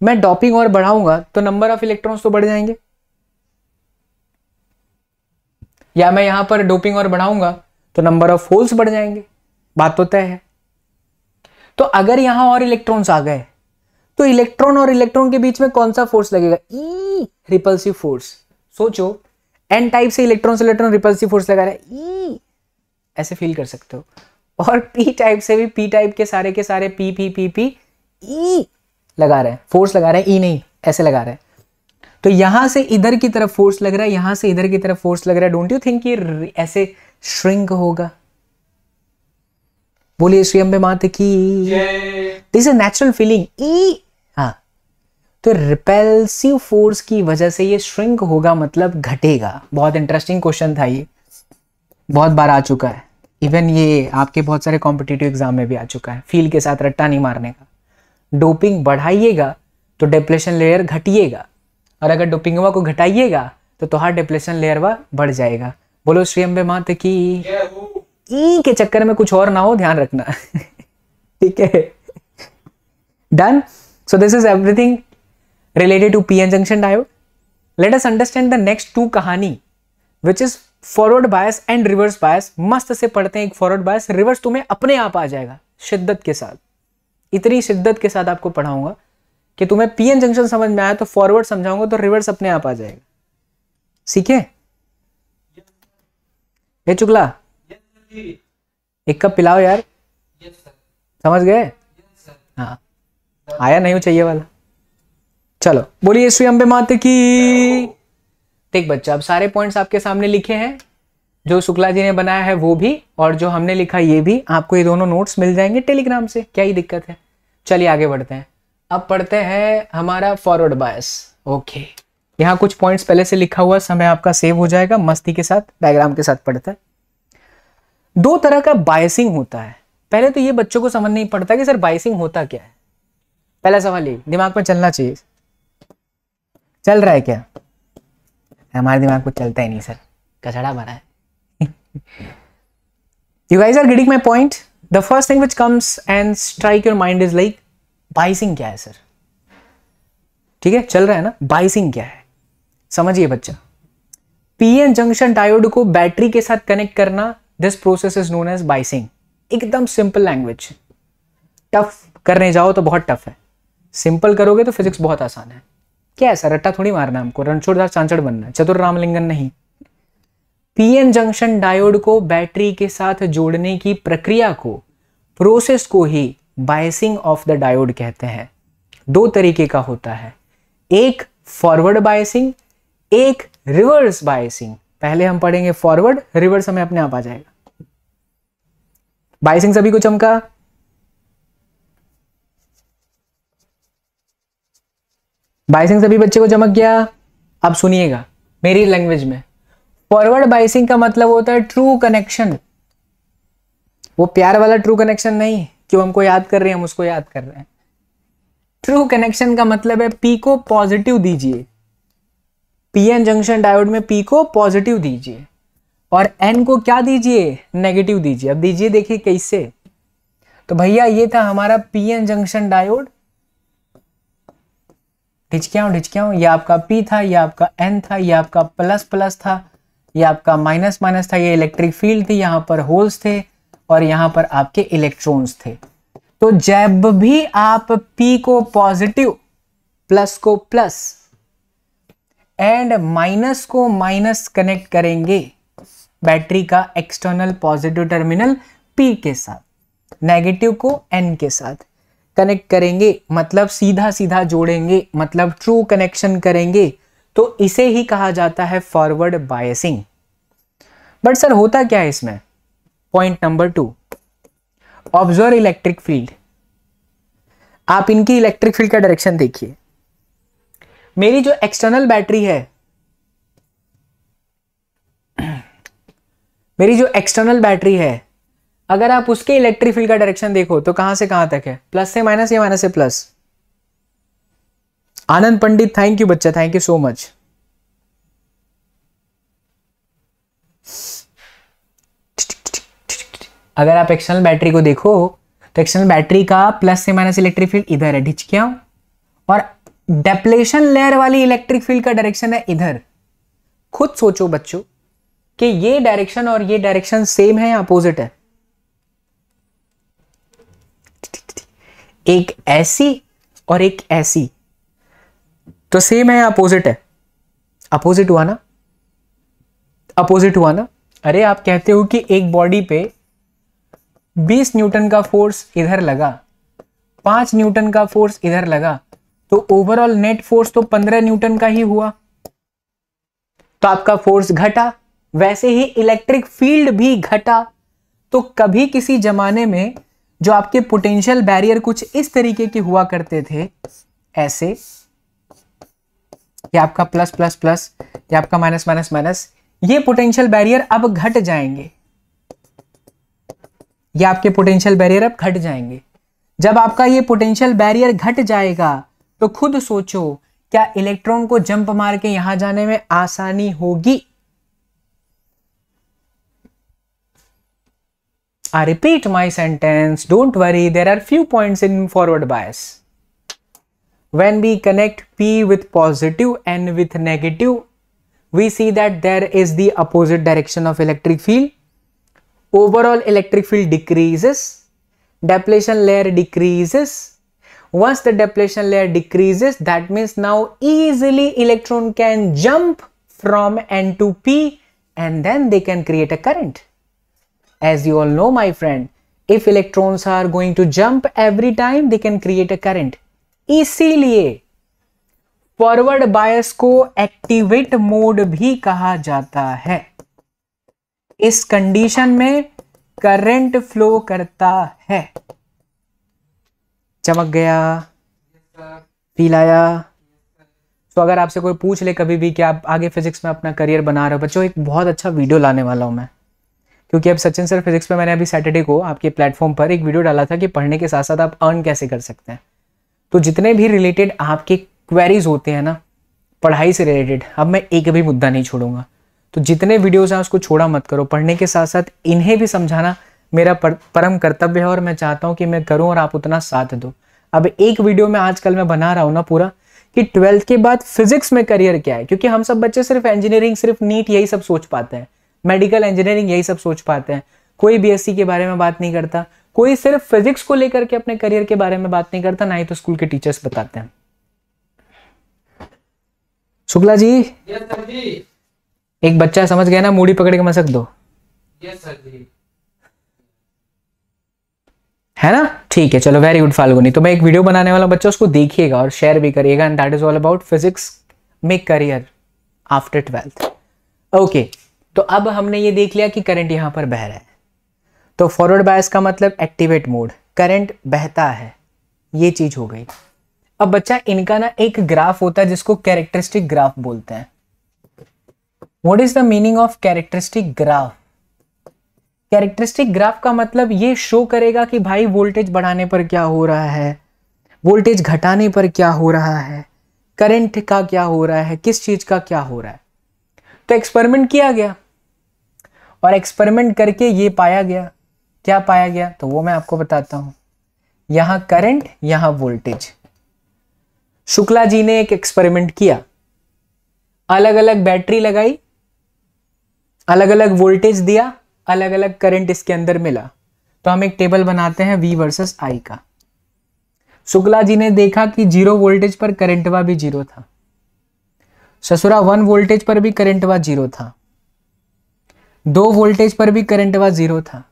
मैं डॉपिंग और बढ़ाऊंगा तो नंबर ऑफ इलेक्ट्रॉन्स तो बढ़ जाएंगे या मैं यहां पर डोपिंग और बढ़ाऊंगा तो नंबर ऑफ होल्स बढ़ जाएंगे बात तो तय है तो अगर यहां और इलेक्ट्रॉन्स आ गए तो इलेक्ट्रॉन और इलेक्ट्रॉन के बीच में कौन सा फोर्स लगेगा ई रिपल्सिव फोर्स सोचो एन टाइप से इलेक्ट्रॉन से इलेक्ट्रॉन रिपल्सिव फोर्स लगा रहा है ई ऐसे फील कर सकते हो और पी टाइप से भी पी टाइप के सारे के सारे पी पी पी पी ई लगा रहे हैं फोर्स लगा रहे हैं ई e नहीं ऐसे लगा रहे हैं तो यहां से इधर की तरफ फोर्स लग रहा है यहां से इधर की तरफ फोर्स लग रहा है डोंट यू थिंक ये ऐसे श्रिंक होगा बोलिए श्री अम्बे मात की दिस इज नेचुरल फीलिंग ई तो रिपेल्सिव फोर्स की वजह से ये श्रिंक होगा मतलब घटेगा बहुत इंटरेस्टिंग क्वेश्चन था ये बहुत बार आ चुका है इवन ये आपके बहुत सारे कॉम्पिटेटिव एग्जाम में भी आ चुका है फील के साथ रट्टा नहीं मारने का डोपिंग बढ़ाइएगा तो डिप्रेशन लेयर घटिएगा और अगर डोपिंग को घटाइएगा तो हर डिप्रेशन लेयर वह बढ़ जाएगा बोलो श्री अम्बे मात की ई के चक्कर में कुछ और ना हो ध्यान रखना ठीक है done so this is everything related to PN junction diode let us understand the next two कहानी which is forward bias and reverse bias मस्त से पढ़ते हैं एक फॉरवर्ड बायस रिवर्स तुम्हें अपने आप आ जाएगा शिद्दत के साथ इतनी शिद्दत के साथ आपको पढ़ाऊंगा कि तुम्हें पीएन जंक्शन समझ में आया तो फॉरवर्ड समझाऊंगा तो रिवर्स अपने आप आ जाएगा सीखे ये चुगला एक कप पिलाओ यार समझ गए हाँ आया नहीं चाहिए वाला चलो बोलिए स्वयं अम्बे माते की देख बच्चा अब सारे पॉइंट्स आपके सामने लिखे हैं जो शुक्ला जी ने बनाया है वो भी और जो हमने लिखा ये भी आपको ये दोनों नोट्स मिल जाएंगे टेलीग्राम से क्या ही दिक्कत है चलिए आगे बढ़ते हैं अब पढ़ते हैं हमारा फॉरवर्ड बायस ओके यहाँ कुछ पॉइंट्स पहले से लिखा हुआ समय आपका सेव हो जाएगा मस्ती के साथ डायग्राम के साथ पढ़ता है दो तरह का बायसिंग होता है पहले तो ये बच्चों को समझ नहीं पड़ता कि सर बायसिंग होता क्या है पहला सवाल ये दिमाग में चलना चाहिए चल रहा है क्या हमारे दिमाग को चलता ही नहीं सर कचड़ा भरा है you guys are getting my point the first thing which comes and strike your mind is like biasing क्या है सर ठीक है चल रहा है ना बाइसिंग क्या है समझिए बच्चा पीएन जंक्शन डायोड को बैटरी के साथ कनेक्ट करना this process is known as biasing एकदम सिंपल लैंग्वेज टफ करने जाओ तो बहुत टफ है सिंपल करोगे तो फिजिक्स बहुत आसान है क्या ऐसा रट्टा थोड़ी मारना हमको रणछोड़दास चांचड़ बनना चतुर रामलिंगन नहीं पीएन जंक्शन डायोड को बैटरी के साथ जोड़ने की प्रक्रिया को प्रोसेस को ही बायसिंग ऑफ द डायोड कहते हैं दो तरीके का होता है एक फॉरवर्ड बायसिंग एक रिवर्स बायसिंग पहले हम पढ़ेंगे फॉरवर्ड रिवर्स हमें अपने आप आ जाएगा बायसिंग सभी को चमका बाइसिंग सभी बच्चे को चमक गया अब सुनिएगा मेरी लैंग्वेज में फॉरवर्ड बाइसिंग का मतलब होता है ट्रू कनेक्शन वो प्यार वाला ट्रू कनेक्शन नहीं कि वो हमको याद कर रहे हैं हम उसको याद कर रहे हैं ट्रू कनेक्शन का मतलब है पी को पॉजिटिव दीजिए पीएन जंक्शन डायोड में पी को पॉजिटिव दीजिए और एन को क्या दीजिए नेगेटिव दीजिए अब दीजिए देखिए कैसे तो भैया ये था हमारा पीएन जंक्शन डायोड ढिचक्याऊँ ढिचक्याऊँ ये आपका पी था ये आपका एन था ये आपका प्लस प्लस था ये आपका माइनस माइनस था ये इलेक्ट्रिक फील्ड थी यहाँ पर होल्स थे और यहाँ पर आपके इलेक्ट्रॉन्स थे तो जब भी आप पी को पॉजिटिव प्लस को प्लस एंड माइनस को माइनस कनेक्ट करेंगे बैटरी का एक्सटर्नल पॉजिटिव टर्मिनल पी के साथ नेगेटिव को एन के साथ कनेक्ट करेंगे मतलब सीधा सीधा जोड़ेंगे मतलब ट्रू कनेक्शन करेंगे तो इसे ही कहा जाता है फॉरवर्ड बायसिंग बट सर होता क्या है इसमें point number two observe electric field आप इनकी इलेक्ट्रिक फील्ड का डायरेक्शन देखिए मेरी जो एक्सटर्नल बैटरी है मेरी जो एक्सटर्नल बैटरी है अगर आप उसके इलेक्ट्रिक फील्ड का डायरेक्शन देखो तो कहां से कहां तक है प्लस से माइनस या माइनस से plus Anand Pandit thank you बच्चा थैंक यू सो मच अगर आप एक्सटर्नल बैटरी को देखो तो एक्सटर्नल बैटरी का प्लस से माइनस इलेक्ट्रिक फील्ड इधर है ढिचकिया और डेप्लेशन लेयर वाली इलेक्ट्रिक फील्ड का डायरेक्शन है इधर खुद सोचो बच्चों कि ये डायरेक्शन और ये डायरेक्शन सेम है या अपोजिट है एक ऐसी और एक ऐसी तो सेम है अपोजिट है अपोजिट हुआ ना अपोजिट हुआ ना अरे आप कहते हो कि एक बॉडी पे 20 न्यूटन का फोर्स इधर लगा 5 न्यूटन का फोर्स इधर लगा तो ओवरऑल नेट फोर्स तो 15 न्यूटन का ही हुआ तो आपका फोर्स घटा वैसे ही इलेक्ट्रिक फील्ड भी घटा तो कभी किसी जमाने में जो आपके पोटेंशियल बैरियर कुछ इस तरीके के हुआ करते थे ऐसे या आपका प्लस प्लस प्लस या आपका माइनस माइनस माइनस ये पोटेंशियल बैरियर अब घट जाएंगे ये आपके पोटेंशियल बैरियर अब घट जाएंगे जब आपका ये पोटेंशियल बैरियर घट जाएगा तो खुद सोचो क्या इलेक्ट्रॉन को जंप मार के यहां जाने में आसानी होगी I repeat my sentence, don't worry, there are few points in forward bias. When we connect P with positive and with negative, we see that there is the opposite direction of electric field. Overall electric field decreases, depletion layer decreases. Once the depletion layer decreases, that means now easily electron can jump from N to P and then they can create a current. As you all know, my friend, if electrons are going to jump every time, they can create a current. इसीलिए forward bias को activate mode भी कहा जाता है इस condition में current flow करता है चमक गया फील आया तो अगर आपसे कोई पूछ ले कभी भी कि आप आगे फिजिक्स में अपना करियर बना रहे हो बच्चों एक बहुत अच्छा वीडियो लाने वाला हूं मैं क्योंकि अब सचिन सर फिजिक्स पे मैंने अभी सैटरडे को आपके प्लेटफॉर्म पर एक वीडियो डाला था कि पढ़ने के साथ साथ आप अर्न कैसे कर सकते हैं तो जितने भी रिलेटेड आपके क्वेरीज होते हैं ना पढ़ाई से रिलेटेड अब मैं एक भी मुद्दा नहीं छोड़ूंगा तो जितने वीडियोज़ हैं उसको छोड़ा मत करो पढ़ने के साथ साथ इन्हें भी समझाना मेरा पर, परम कर्तव्य है और मैं चाहता हूँ कि मैं करूँ और आप उतना साथ दो अब एक वीडियो में आजकल मैं बना रहा हूँ ना पूरा कि ट्वेल्थ के बाद फिजिक्स में करियर क्या है क्योंकि हम सब बच्चे सिर्फ इंजीनियरिंग सिर्फ नीट यही सब सोच पाते हैं मेडिकल इंजीनियरिंग यही सब सोच पाते हैं कोई बीएससी के बारे में बात नहीं करता कोई सिर्फ फिजिक्स को लेकर के अपने करियर के बारे में बात नहीं करता ना ही तो स्कूल के टीचर्स बताते हैं शुक्ला जी, जी एक बच्चा समझ गया ना मूडी पकड़ के मसक दो जी है ना ठीक है चलो वेरी गुड फाल्गुनी तो मैं एक वीडियो बनाने वाला बच्चा उसको देखिएगा और शेयर भी करिएगा and that is all about physics make career after twelfth okay तो अब हमने ये देख लिया कि करंट यहाँ पर बह रहा है तो फॉरवर्ड बायस का मतलब एक्टिवेट मोड करंट बहता है ये चीज़ हो गई अब बच्चा इनका ना एक ग्राफ होता है जिसको कैरेक्टरिस्टिक ग्राफ बोलते हैं what is the meaning of characteristic graph characteristic graph का मतलब ये शो करेगा कि भाई वोल्टेज बढ़ाने पर क्या हो रहा है वोल्टेज घटाने पर क्या हो रहा है करंट का क्या हो रहा है किस चीज़ का क्या हो रहा है तो एक्सपेरिमेंट किया गया और एक्सपेरिमेंट करके ये पाया गया क्या पाया गया तो वो मैं आपको बताता हूं यहां करंट यहां वोल्टेज शुक्ला जी ने एक एक्सपेरिमेंट किया अलग अलग बैटरी लगाई अलग अलग वोल्टेज दिया अलग अलग करंट इसके अंदर मिला तो हम एक टेबल बनाते हैं वी वर्सेस आई का शुक्ला जी ने देखा कि जीरो वोल्टेज पर करंट वा भी जीरो था ससुरा वन वोल्टेज पर भी करंट वा जीरो था दो वोल्टेज पर भी करंट वा जीरो था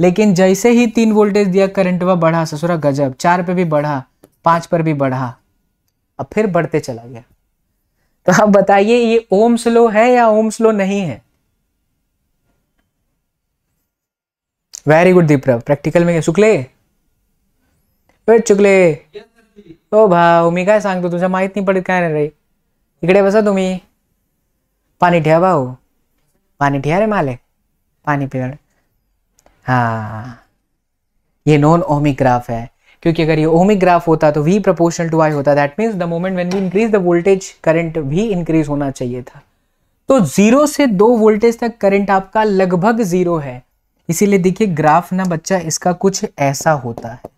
लेकिन जैसे ही तीन वोल्टेज दिया करंट वा बढ़ा ससुरा गजब चार पे भी बढ़ा पांच पर भी बढ़ा अब फिर बढ़ते चला गया तो आप बताइए ये ओम स्लो है या ओम स्लो नहीं है वेरी गुड दीप्रव प्रैक्टिकल में चुकले चुकले ओ भाऊ मी काय सांगतो तुझ्या माहित नाही पडत काय रही इकडे बसा तुम्हें पानी ठेवा भाऊ पानी ठेवा रे माले पानी पिरण हाँ ये नॉन ओमिक है क्योंकि अगर ये ओमिक होता तो वी प्रपोर्शनल टू आई होता that means the moment when we increase the voltage current भी इंक्रीज होना चाहिए था तो जीरो से दो वोल्टेज तक करंट आपका लगभग जीरो है इसीलिए देखिए ग्राफ ना बच्चा इसका कुछ ऐसा होता है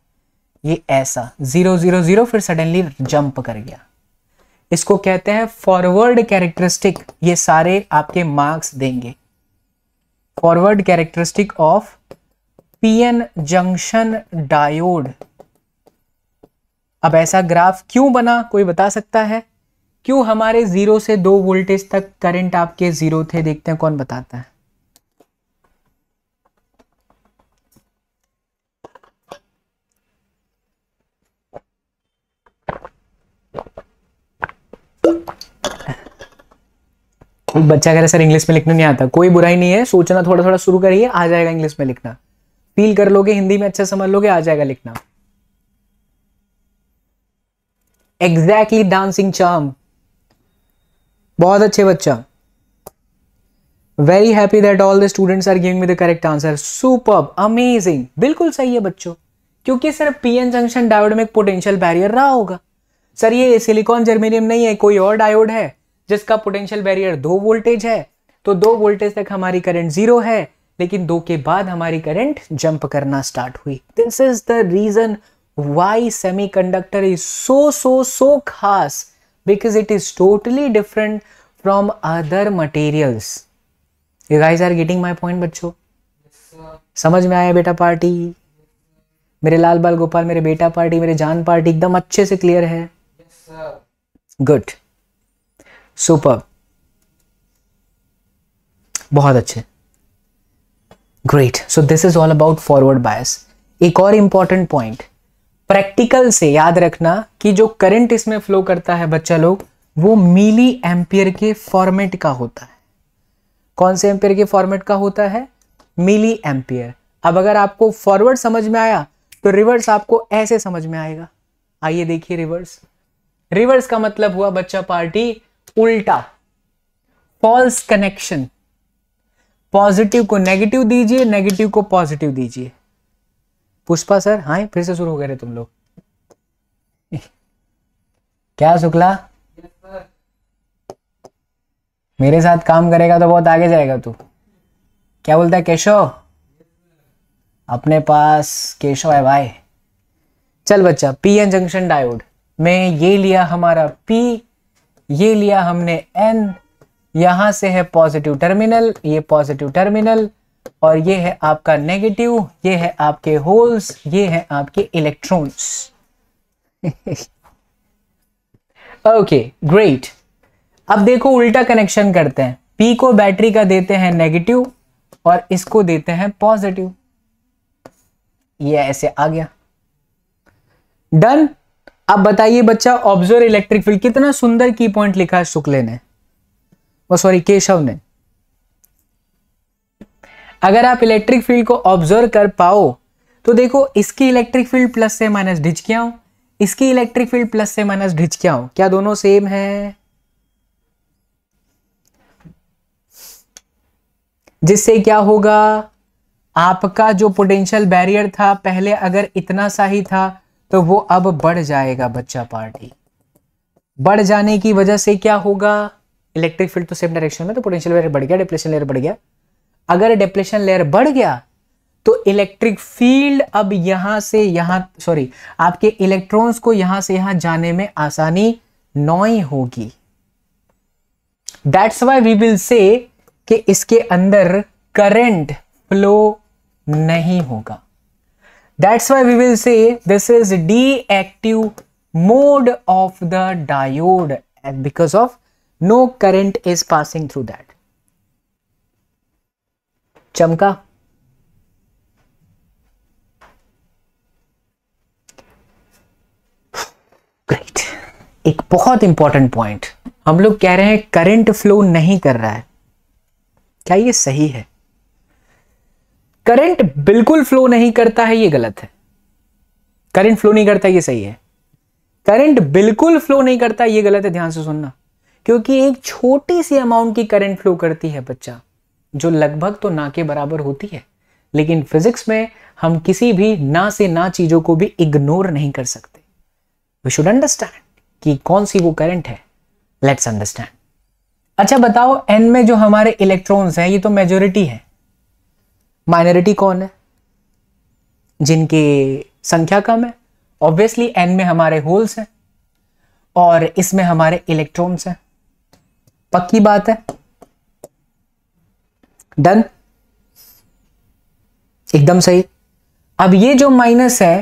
ये ऐसा जीरो जीरो जीरो फिर सडनली जंप कर गया इसको कहते हैं फॉरवर्ड कैरेक्टरिस्टिक ये सारे आपके मार्क्स देंगे forward characteristic of PN junction diode अब ऐसा ग्राफ क्यों बना कोई बता सकता है क्यों हमारे जीरो से दो वोल्टेज तक करंट आपके जीरो थे देखते हैं कौन बताता है बच्चा कह रहा सर इंग्लिश में लिखना नहीं आता कोई बुराई नहीं है सोचना थोड़ा थोड़ा शुरू करिए आ जाएगा इंग्लिश में लिखना फील कर लोगे हिंदी में अच्छा समझ लोगे आ जाएगा लिखना एग्जैक्टली डांसिंग चार्म बहुत अच्छे बच्चा very happy that all the students are giving the correct answer super amazing बिल्कुल सही है बच्चों क्योंकि सर पीएन जंक्शन डायोड में एक पोटेंशियल बैरियर रहा होगा सर ये सिलिकॉन जर्मेनियम नहीं है कोई और डायोड है जिसका पोटेंशियल बैरियर दो वोल्टेज है तो दो वोल्टेज तक हमारी करंट जीरो है लेकिन दो के बाद हमारी करंट जंप करना स्टार्ट हुई this is the reason why semiconductor is so so so खास because it is totally different from other materials you guys are getting my point बच्चों समझ में आया बेटा पार्टी मेरे लाल बाल गोपाल मेरे बेटा पार्टी मेरे जान पार्टी एकदम अच्छे से क्लियर है गुड yes, सुपर बहुत अच्छे great so this is all about forward bias एक और इंपॉर्टेंट पॉइंट प्रैक्टिकल से याद रखना कि जो करंट इसमें फ्लो करता है बच्चा लोग वो मिली एम्पियर के फॉर्मेट का होता है कौन से एम्पियर के फॉर्मेट का होता है मिली एम्पियर अब अगर आपको फॉरवर्ड समझ में आया तो रिवर्स आपको ऐसे समझ में आएगा आइए देखिए रिवर्स रिवर्स का मतलब हुआ बच्चा पार्टी उल्टा फॉल्स कनेक्शन पॉजिटिव को नेगेटिव दीजिए नेगेटिव को पॉजिटिव दीजिए पुष्पा सर हाँ फिर से शुरू हो गए तुम लोग क्या शुक्ला मेरे साथ काम करेगा तो बहुत आगे जाएगा तू क्या बोलता है केशव अपने पास केशव है भाई चल बच्चा पी एन जंक्शन डायोड में ये लिया हमारा पी ये लिया हमने एन यहां से है पॉजिटिव टर्मिनल ये पॉजिटिव टर्मिनल और ये है आपका नेगेटिव ये है आपके होल्स ये है आपके इलेक्ट्रॉन्स ओके ग्रेट अब देखो उल्टा कनेक्शन करते हैं पी को बैटरी का देते हैं नेगेटिव और इसको देते हैं पॉजिटिव ये ऐसे आ गया डन अब बताइए बच्चा ऑब्जर्व इलेक्ट्रिक फील्ड कितना सुंदर की पॉइंट लिखा है शुक्ले ने वो oh, सॉरी केशव ने अगर आप इलेक्ट्रिक फील्ड को ऑब्जर्व कर पाओ तो देखो इसकी इलेक्ट्रिक फील्ड प्लस से माइनस ढिचकिया हो इसकी इलेक्ट्रिक फील्ड प्लस से माइनस ढिचकिया हो क्या दोनों सेम है जिससे क्या होगा आपका जो पोटेंशियल बैरियर था पहले अगर इतना सा ही था तो वो अब बढ़ जाएगा बच्चा पार्टी बढ़ जाने की वजह से क्या होगा इलेक्ट्रिक फील्ड तो सेम डायरेक्शन में तो पोटेंशियल लेयर बढ़ गया डिप्लेशन लेयर बढ़ गया अगर डिप्लेशन लेयर बढ़ गया तो इलेक्ट्रिक फील्ड अब यहां से यहां सॉरी आपके इलेक्ट्रॉन्स को यहां से यहां जाने में आसानी नॉई होगी that's why we will say कि इसके अंदर करंट फ्लो नहीं होगा That's why we will say this is deactive mode of the diode and because of no current is passing through that. Chamka. Great. एक बहुत इंपॉर्टेंट पॉइंट हम लोग कह रहे हैं करंट फ्लो नहीं कर रहा है क्या ये सही है करंट बिल्कुल फ्लो नहीं करता है ये गलत है करंट फ्लो नहीं करता ये सही है करंट बिल्कुल फ्लो नहीं करता ये गलत है ध्यान से सुनना क्योंकि एक छोटी सी अमाउंट की करंट फ्लो करती है बच्चा जो लगभग तो ना के बराबर होती है लेकिन फिजिक्स में हम किसी भी ना से ना चीजों को भी इग्नोर नहीं कर सकते वी शुड अंडरस्टैंड कि कौन सी वो करंट है लेट्स अंडरस्टैंड अच्छा बताओ एन में जो हमारे इलेक्ट्रॉन्स हैं ये तो मेजोरिटी है माइनॉरिटी कौन है जिनकी संख्या कम है ऑब्वियसली एन में हमारे होल्स हैं और इसमें हमारे इलेक्ट्रॉन्स हैं पक्की बात है डन एकदम सही अब ये जो माइनस है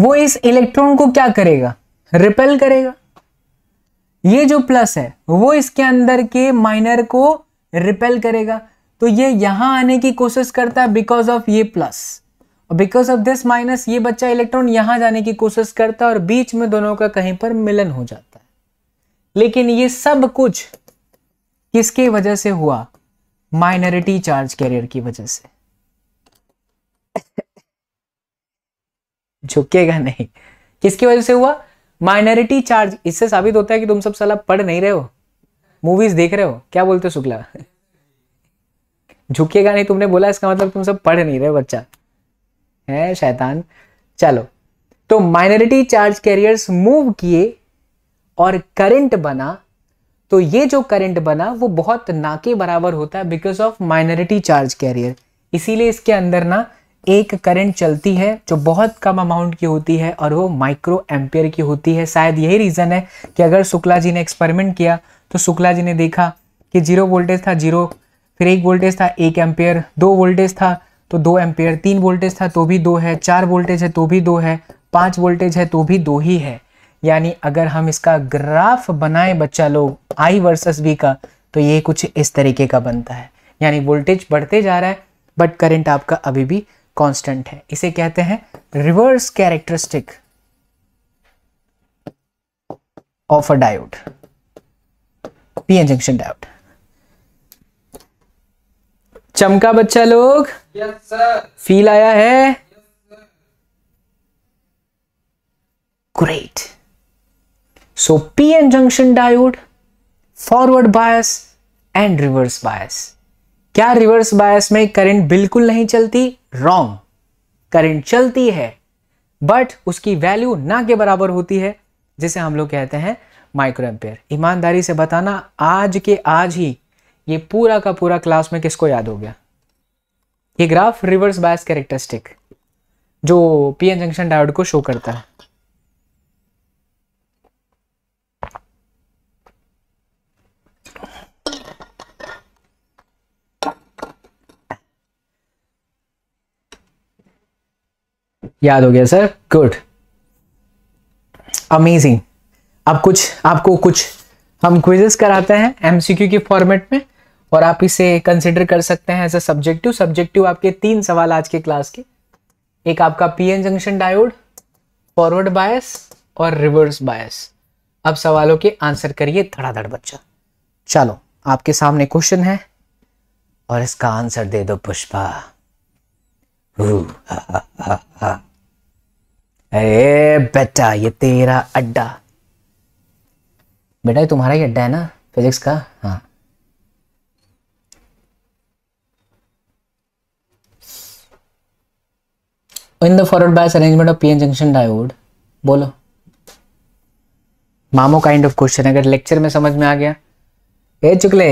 वो इस इलेक्ट्रॉन को क्या करेगा रिपेल करेगा ये जो प्लस है वो इसके अंदर के माइनर को रिपेल करेगा तो ये यहां आने की कोशिश करता है बिकॉज ऑफ ये प्लस और बिकॉज ऑफ दिस माइनस ये बच्चा इलेक्ट्रॉन यहां जाने की कोशिश करता है और बीच में दोनों का कहीं पर मिलन हो जाता है लेकिन ये सब कुछ किसके वजह से हुआ माइनॉरिटी चार्ज कैरियर की वजह से झुकेगा नहीं किसकी वजह से हुआ माइनॉरिटी चार्ज इससे साबित होता है कि तुम सब साला पढ़ नहीं रहे हो मूवीज देख रहे हो क्या बोलते हो शुक्ला झुकेगा नहीं तुमने बोला इसका मतलब तुम सब पढ़ नहीं रहे बच्चा है शैतान चलो तो माइनॉरिटी चार्ज कैरियर्स मूव किए और करंट बना तो ये जो करंट बना वो बहुत ना के बराबर होता है because of minority charge carrier इसीलिए इसके अंदर ना एक करंट चलती है जो बहुत कम अमाउंट की होती है और वो माइक्रो एम्पियर की होती है शायद यही रीज़न है कि अगर शुक्ला जी ने एक्सपेरिमेंट किया तो शुक्ला जी ने देखा कि जीरो वोल्टेज था जीरो फिर एक वोल्टेज था एक एम्पेयर दो वोल्टेज था तो दो एम्पेयर तीन वोल्टेज था तो भी दो है चार वोल्टेज है तो भी दो है पांच वोल्टेज है तो भी दो ही है यानी अगर हम इसका ग्राफ बनाएं बच्चा लोग आई वर्सेस वी का तो ये कुछ इस तरीके का बनता है यानी वोल्टेज बढ़ते जा रहा है बट करंट आपका अभी भी कांस्टेंट है इसे कहते हैं reverse characteristic of a diode PN junction diode चमका बच्चा लोग yes, फील आया है great so P N junction diode forward bias and reverse bias क्या रिवर्स बायस में करंट बिल्कुल नहीं चलती रॉन्ग करंट चलती है बट उसकी वैल्यू ना के बराबर होती है जिसे हम लोग कहते हैं माइक्रो एम्पेयर ईमानदारी से बताना आज के आज ही ये पूरा का पूरा क्लास में किसको याद हो गया ये ग्राफ रिवर्स बायस कैरेक्टरिस्टिक जो पीएन जंक्शन डायोड को शो करता है याद हो गया सर गुड अमेजिंग अब कुछ आपको कुछ हम क्विजेस कराते हैं एमसीक्यू के फॉर्मेट में और आप इसे कंसिडर कर सकते हैं एज अ सब्जेक्टिव सब्जेक्टिव आपके तीन सवाल आज के क्लास के एक आपका PN junction diode forward bias और रिवर्स बायस अब सवालों के आंसर करिए धड़ाधड़ बच्चा चलो आपके सामने क्वेश्चन है और इसका आंसर दे दो पुष्पा अरे बेटा ये तेरा अड्डा बेटा ये तुम्हारा ही अड्डा है ना फिजिक्स का हाँ in the forward bias arrangement of PN junction diode बोलो मामो काइंड ऑफ क्वेश्चन अगर लेक्चर में समझ में आ गया ए चुकले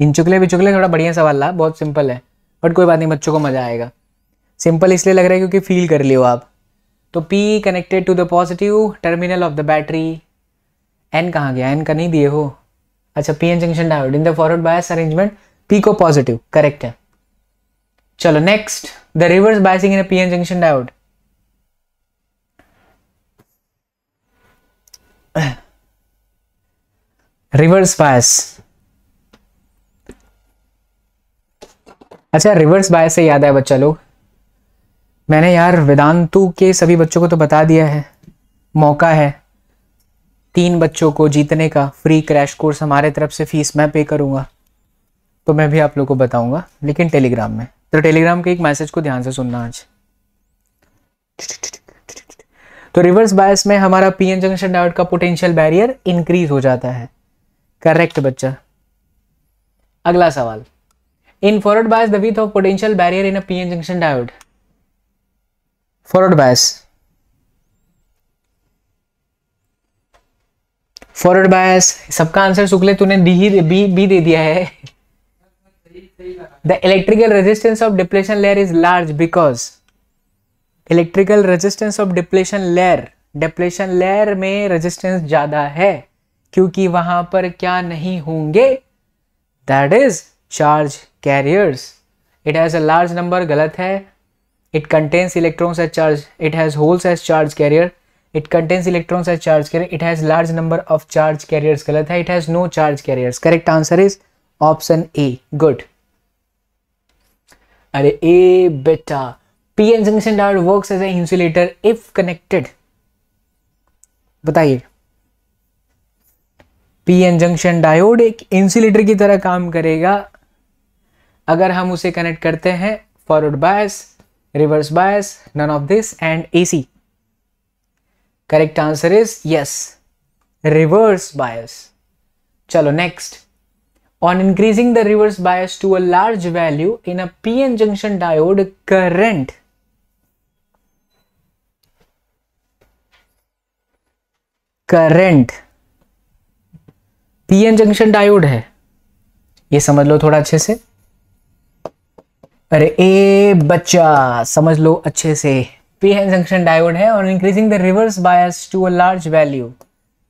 इन चुकले भी चुकले थोड़ा बढ़िया सवाल रहा बहुत सिंपल है बट कोई बात नहीं बच्चों को मजा आएगा सिंपल इसलिए लग रहा है क्योंकि फील कर लियो आप तो P connected to the positive terminal of the battery N कहाँ गया एन का नहीं दिए हो अच्छा P N junction diode in the forward bias arrangement P को पॉजिटिव करेक्ट है चलो next The reverse biasing in a PN junction diode. reverse bias. अच्छा रिवर्स बायस से याद है बच्चा लोग मैंने यार वेदांतु के सभी बच्चों को तो बता दिया है मौका है तीन बच्चों को जीतने का फ्री क्रैश कोर्स हमारे तरफ से फीस मैं पे करूंगा तो मैं भी आप लोगों को बताऊंगा लेकिन टेलीग्राम में तो टेलीग्राम के एक मैसेज को ध्यान से सुनना आज तो रिवर्स बायस में हमारा पीएन जंक्शन डायोड का पोटेंशियल बैरियर इंक्रीज हो जाता है करेक्ट बच्चा अगला सवाल in forward bias the width of potential barrier in a PN junction diode forward bias forward bias सबका आंसर सुखले तूने डी ही बी बी दे दिया है the electrical resistance of depletion layer is large because electrical resistance of depletion layer depletion layer में resistance ज्यादा है क्योंकि वहां पर क्या नहीं होंगे that is charge carriers it has a large number गलत है it contains electrons as charge it has holes as charge carrier it contains electrons as charge carrier it has large number of charge carriers गलत है it has no charge carriers correct answer is option A good अरे ए बेटा PN junction diode works as a insulator if connected बताइए PN junction diode एक insulator की तरह काम करेगा अगर हम उसे कनेक्ट करते हैं forward bias reverse bias none of this and AC correct answer is yes reverse bias चलो next On increasing the reverse bias to a large value in a PN junction diode current current PN junction diode है ये समझ लो थोड़ा अच्छे से अरे ए बच्चा समझ लो अच्छे से पीएन जंक्शन डायोड है और increasing the reverse bias to a large value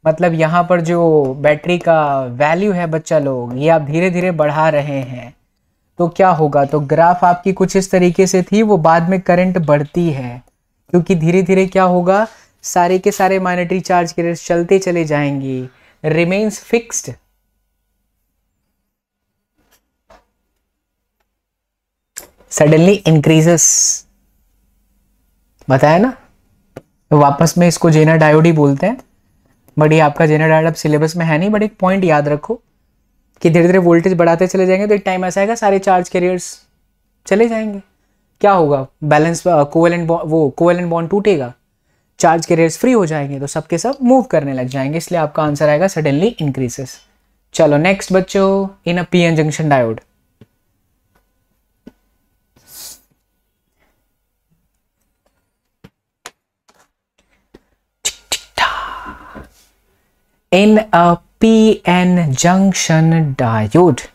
मतलब यहाँ पर जो बैटरी का वैल्यू है बच्चा लोग ये आप धीरे धीरे बढ़ा रहे हैं तो क्या होगा तो ग्राफ आपकी कुछ इस तरीके से थी वो बाद में करंट बढ़ती है क्योंकि धीरे धीरे क्या होगा सारे के सारे माइनेटरी चार्ज के रेट चलते चले जाएंगी रिमेन्स फिक्स्ड सडनली इंक्रीजेस बताया ना वापस में इसको जेना डायोडी बोलते हैं बट ये आपका जेनरल अब सिलेबस में है नहीं बट एक पॉइंट याद रखो कि धीरे धीरे वोल्टेज बढ़ाते चले जाएंगे तो एक टाइम ऐसा आएगा सारे चार्ज कैरियर्स चले जाएंगे क्या होगा बैलेंस एंड uh, वो एंड बॉन्ड टूटेगा चार्ज कैरियर्स फ्री हो जाएंगे तो सबके सब मूव करने लग जाएंगे इसलिए आपका आंसर आएगा सडनली इंक्रीजेस चलो नेक्स्ट बच्चों in a P N junction diode in a PN junction diode.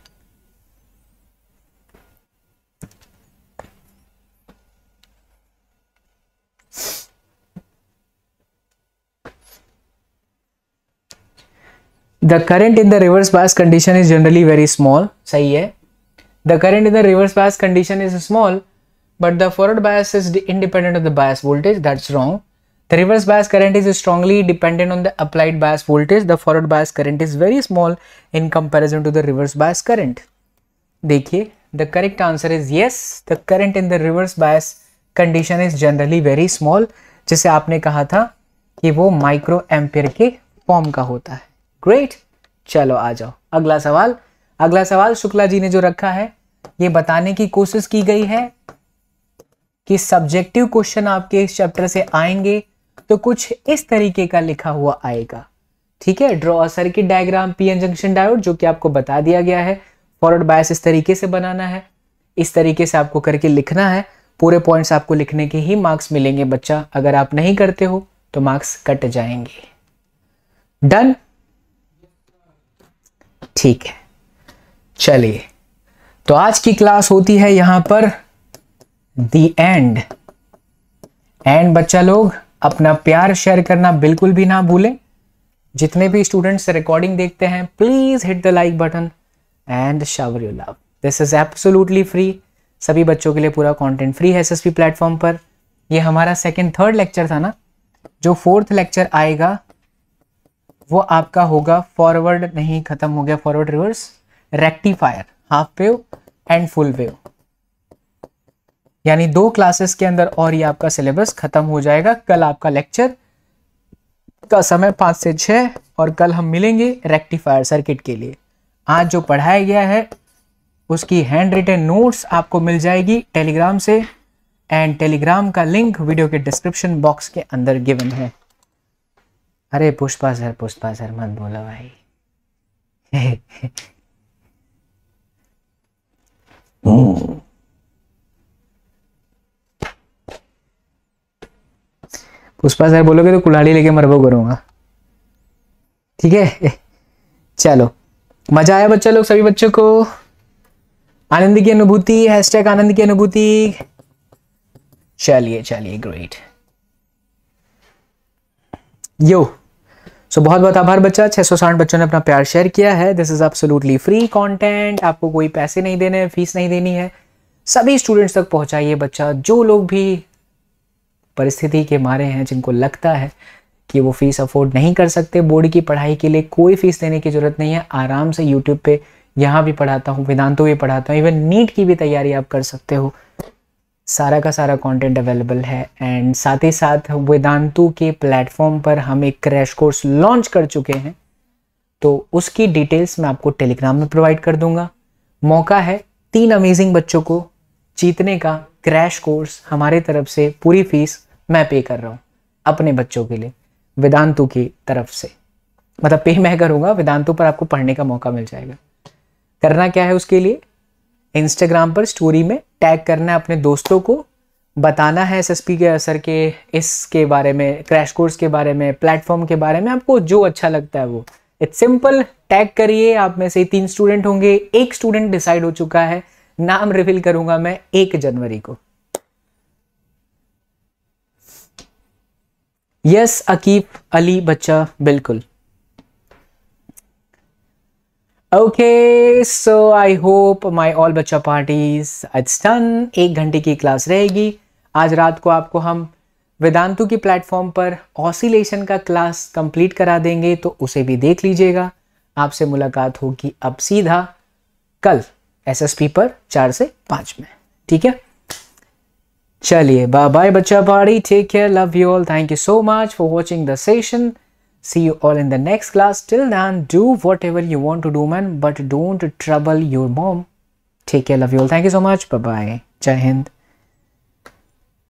The current in the reverse bias condition is generally very small. सही है The current in the reverse bias condition is small, but the forward bias is independent of the bias voltage. That's wrong. The reverse bias current is strongly dependent on the applied bias voltage. The forward bias current is very small in comparison to the reverse bias current. देखिए the correct answer is yes. The current in the reverse bias condition is generally very small. जैसे आपने कहा था कि वो micro ampere के form का होता है ग्रेट चलो आ जाओ अगला सवाल अगला सवाल शुक्ला जी ने जो रखा है ये बताने की कोशिश की गई है कि सब्जेक्टिव क्वेश्चन आपके इस चैप्टर से आएंगे तो कुछ इस तरीके का लिखा हुआ आएगा ठीक है draw circuit diagram PN junction diode जो कि आपको बता दिया गया है फॉरवर्ड बायस इस तरीके से बनाना है इस तरीके से आपको करके लिखना है पूरे पॉइंट्स आपको लिखने के ही मार्क्स मिलेंगे बच्चा अगर आप नहीं करते हो तो मार्क्स कट जाएंगे डन ठीक है चलिए तो आज की क्लास होती है यहां पर दी एंड एंड बच्चा लोग अपना प्यार शेयर करना बिल्कुल भी ना भूलें जितने भी स्टूडेंट्स रिकॉर्डिंग देखते हैं please hit the like button and shower you love this is absolutely free सभी बच्चों के लिए पूरा कंटेंट फ्री है एसएसपी प्लेटफॉर्म पर ये हमारा सेकंड थर्ड लेक्चर था ना जो फोर्थ लेक्चर आएगा वो आपका होगा फॉरवर्ड नहीं खत्म हो गया forward reverse rectifier half wave and full wave यानी दो क्लासेस के अंदर और ये आपका सिलेबस खत्म हो जाएगा कल आपका लेक्चर का समय पांच से छः और कल हम मिलेंगे रेक्टिफायर सर्किट के लिए आज जो पढ़ाया गया है उसकी हैंड रिटन नोट्स आपको मिल जाएगी टेलीग्राम से एंड टेलीग्राम का लिंक वीडियो के डिस्क्रिप्शन बॉक्स के अंदर गिवन है अरे पुष्पा सर पुष्पा सर मत बोला भाई पुष्पा सर बोलोगे तो कुल्हाड़ी लेके मरबो करूँगा ठीक है चलो मजा आया बच्चा लोग सभी बच्चों को आनंद की अनुभूति हैशटैग आनंद की अनुभूति चलिए चलिए ग्रेट यो सो so, बहुत बहुत आभार बच्चा छह सौ साठ बच्चों ने अपना प्यार शेयर किया है this is absolutely free content आपको कोई पैसे नहीं देने फीस नहीं देनी है सभी स्टूडेंट्स तक पहुंचाइए बच्चा जो लोग भी परिस्थिति के मारे हैं जिनको लगता है कि वो फ़ीस अफोर्ड नहीं कर सकते बोर्ड की पढ़ाई के लिए कोई फ़ीस देने की ज़रूरत नहीं है आराम से यूट्यूब पे यहाँ भी पढ़ाता हूँ वेदांतों भी पढ़ाता हूँ इवन नीट की भी तैयारी आप कर सकते हो सारा का सारा कंटेंट अवेलेबल है एंड साथ ही साथ वेदांतु के प्लेटफॉर्म पर हम एक क्रैश कोर्स लॉन्च कर चुके हैं तो उसकी डिटेल्स मैं आपको टेलीग्राम में प्रोवाइड कर दूंगा मौका है तीन अमेजिंग बच्चों को जीतने का क्रैश कोर्स हमारे तरफ से पूरी फीस मैं पे कर रहा हूँ अपने बच्चों के लिए वेदांतु की तरफ से मतलब पे मैं करूँगा वेदांतु पर आपको पढ़ने का मौका मिल जाएगा करना क्या है उसके लिए इंस्टाग्राम पर स्टोरी में टैग करना है अपने दोस्तों को बताना है एस के असर के इसके बारे में क्रैश कोर्स के बारे में प्लेटफॉर्म के बारे में आपको जो अच्छा लगता है वो इट्स सिंपल टैग करिए आप में से तीन स्टूडेंट होंगे एक स्टूडेंट डिसाइड हो चुका है नाम रिवील करूंगा मैं एक जनवरी को यस अकीफ अली बच्चा बिल्कुल okay so I hope my all बच्चा पार्टीज इट्स डन एक घंटे की क्लास रहेगी आज रात को आपको हम वेदांतु की प्लेटफॉर्म पर ऑसिलेशन का क्लास कंप्लीट करा देंगे तो उसे भी देख लीजिएगा आपसे मुलाकात होगी अब सीधा कल एसएसपी पर चार से पाँच में ठीक है चलिए बाय बाय बच्चा पहाड़ी take care love you all thank you so much for watching the session see you all in the next class till then do what you want to do man but don't trouble your mom take care love you all thank you so much bye bye जय हिंद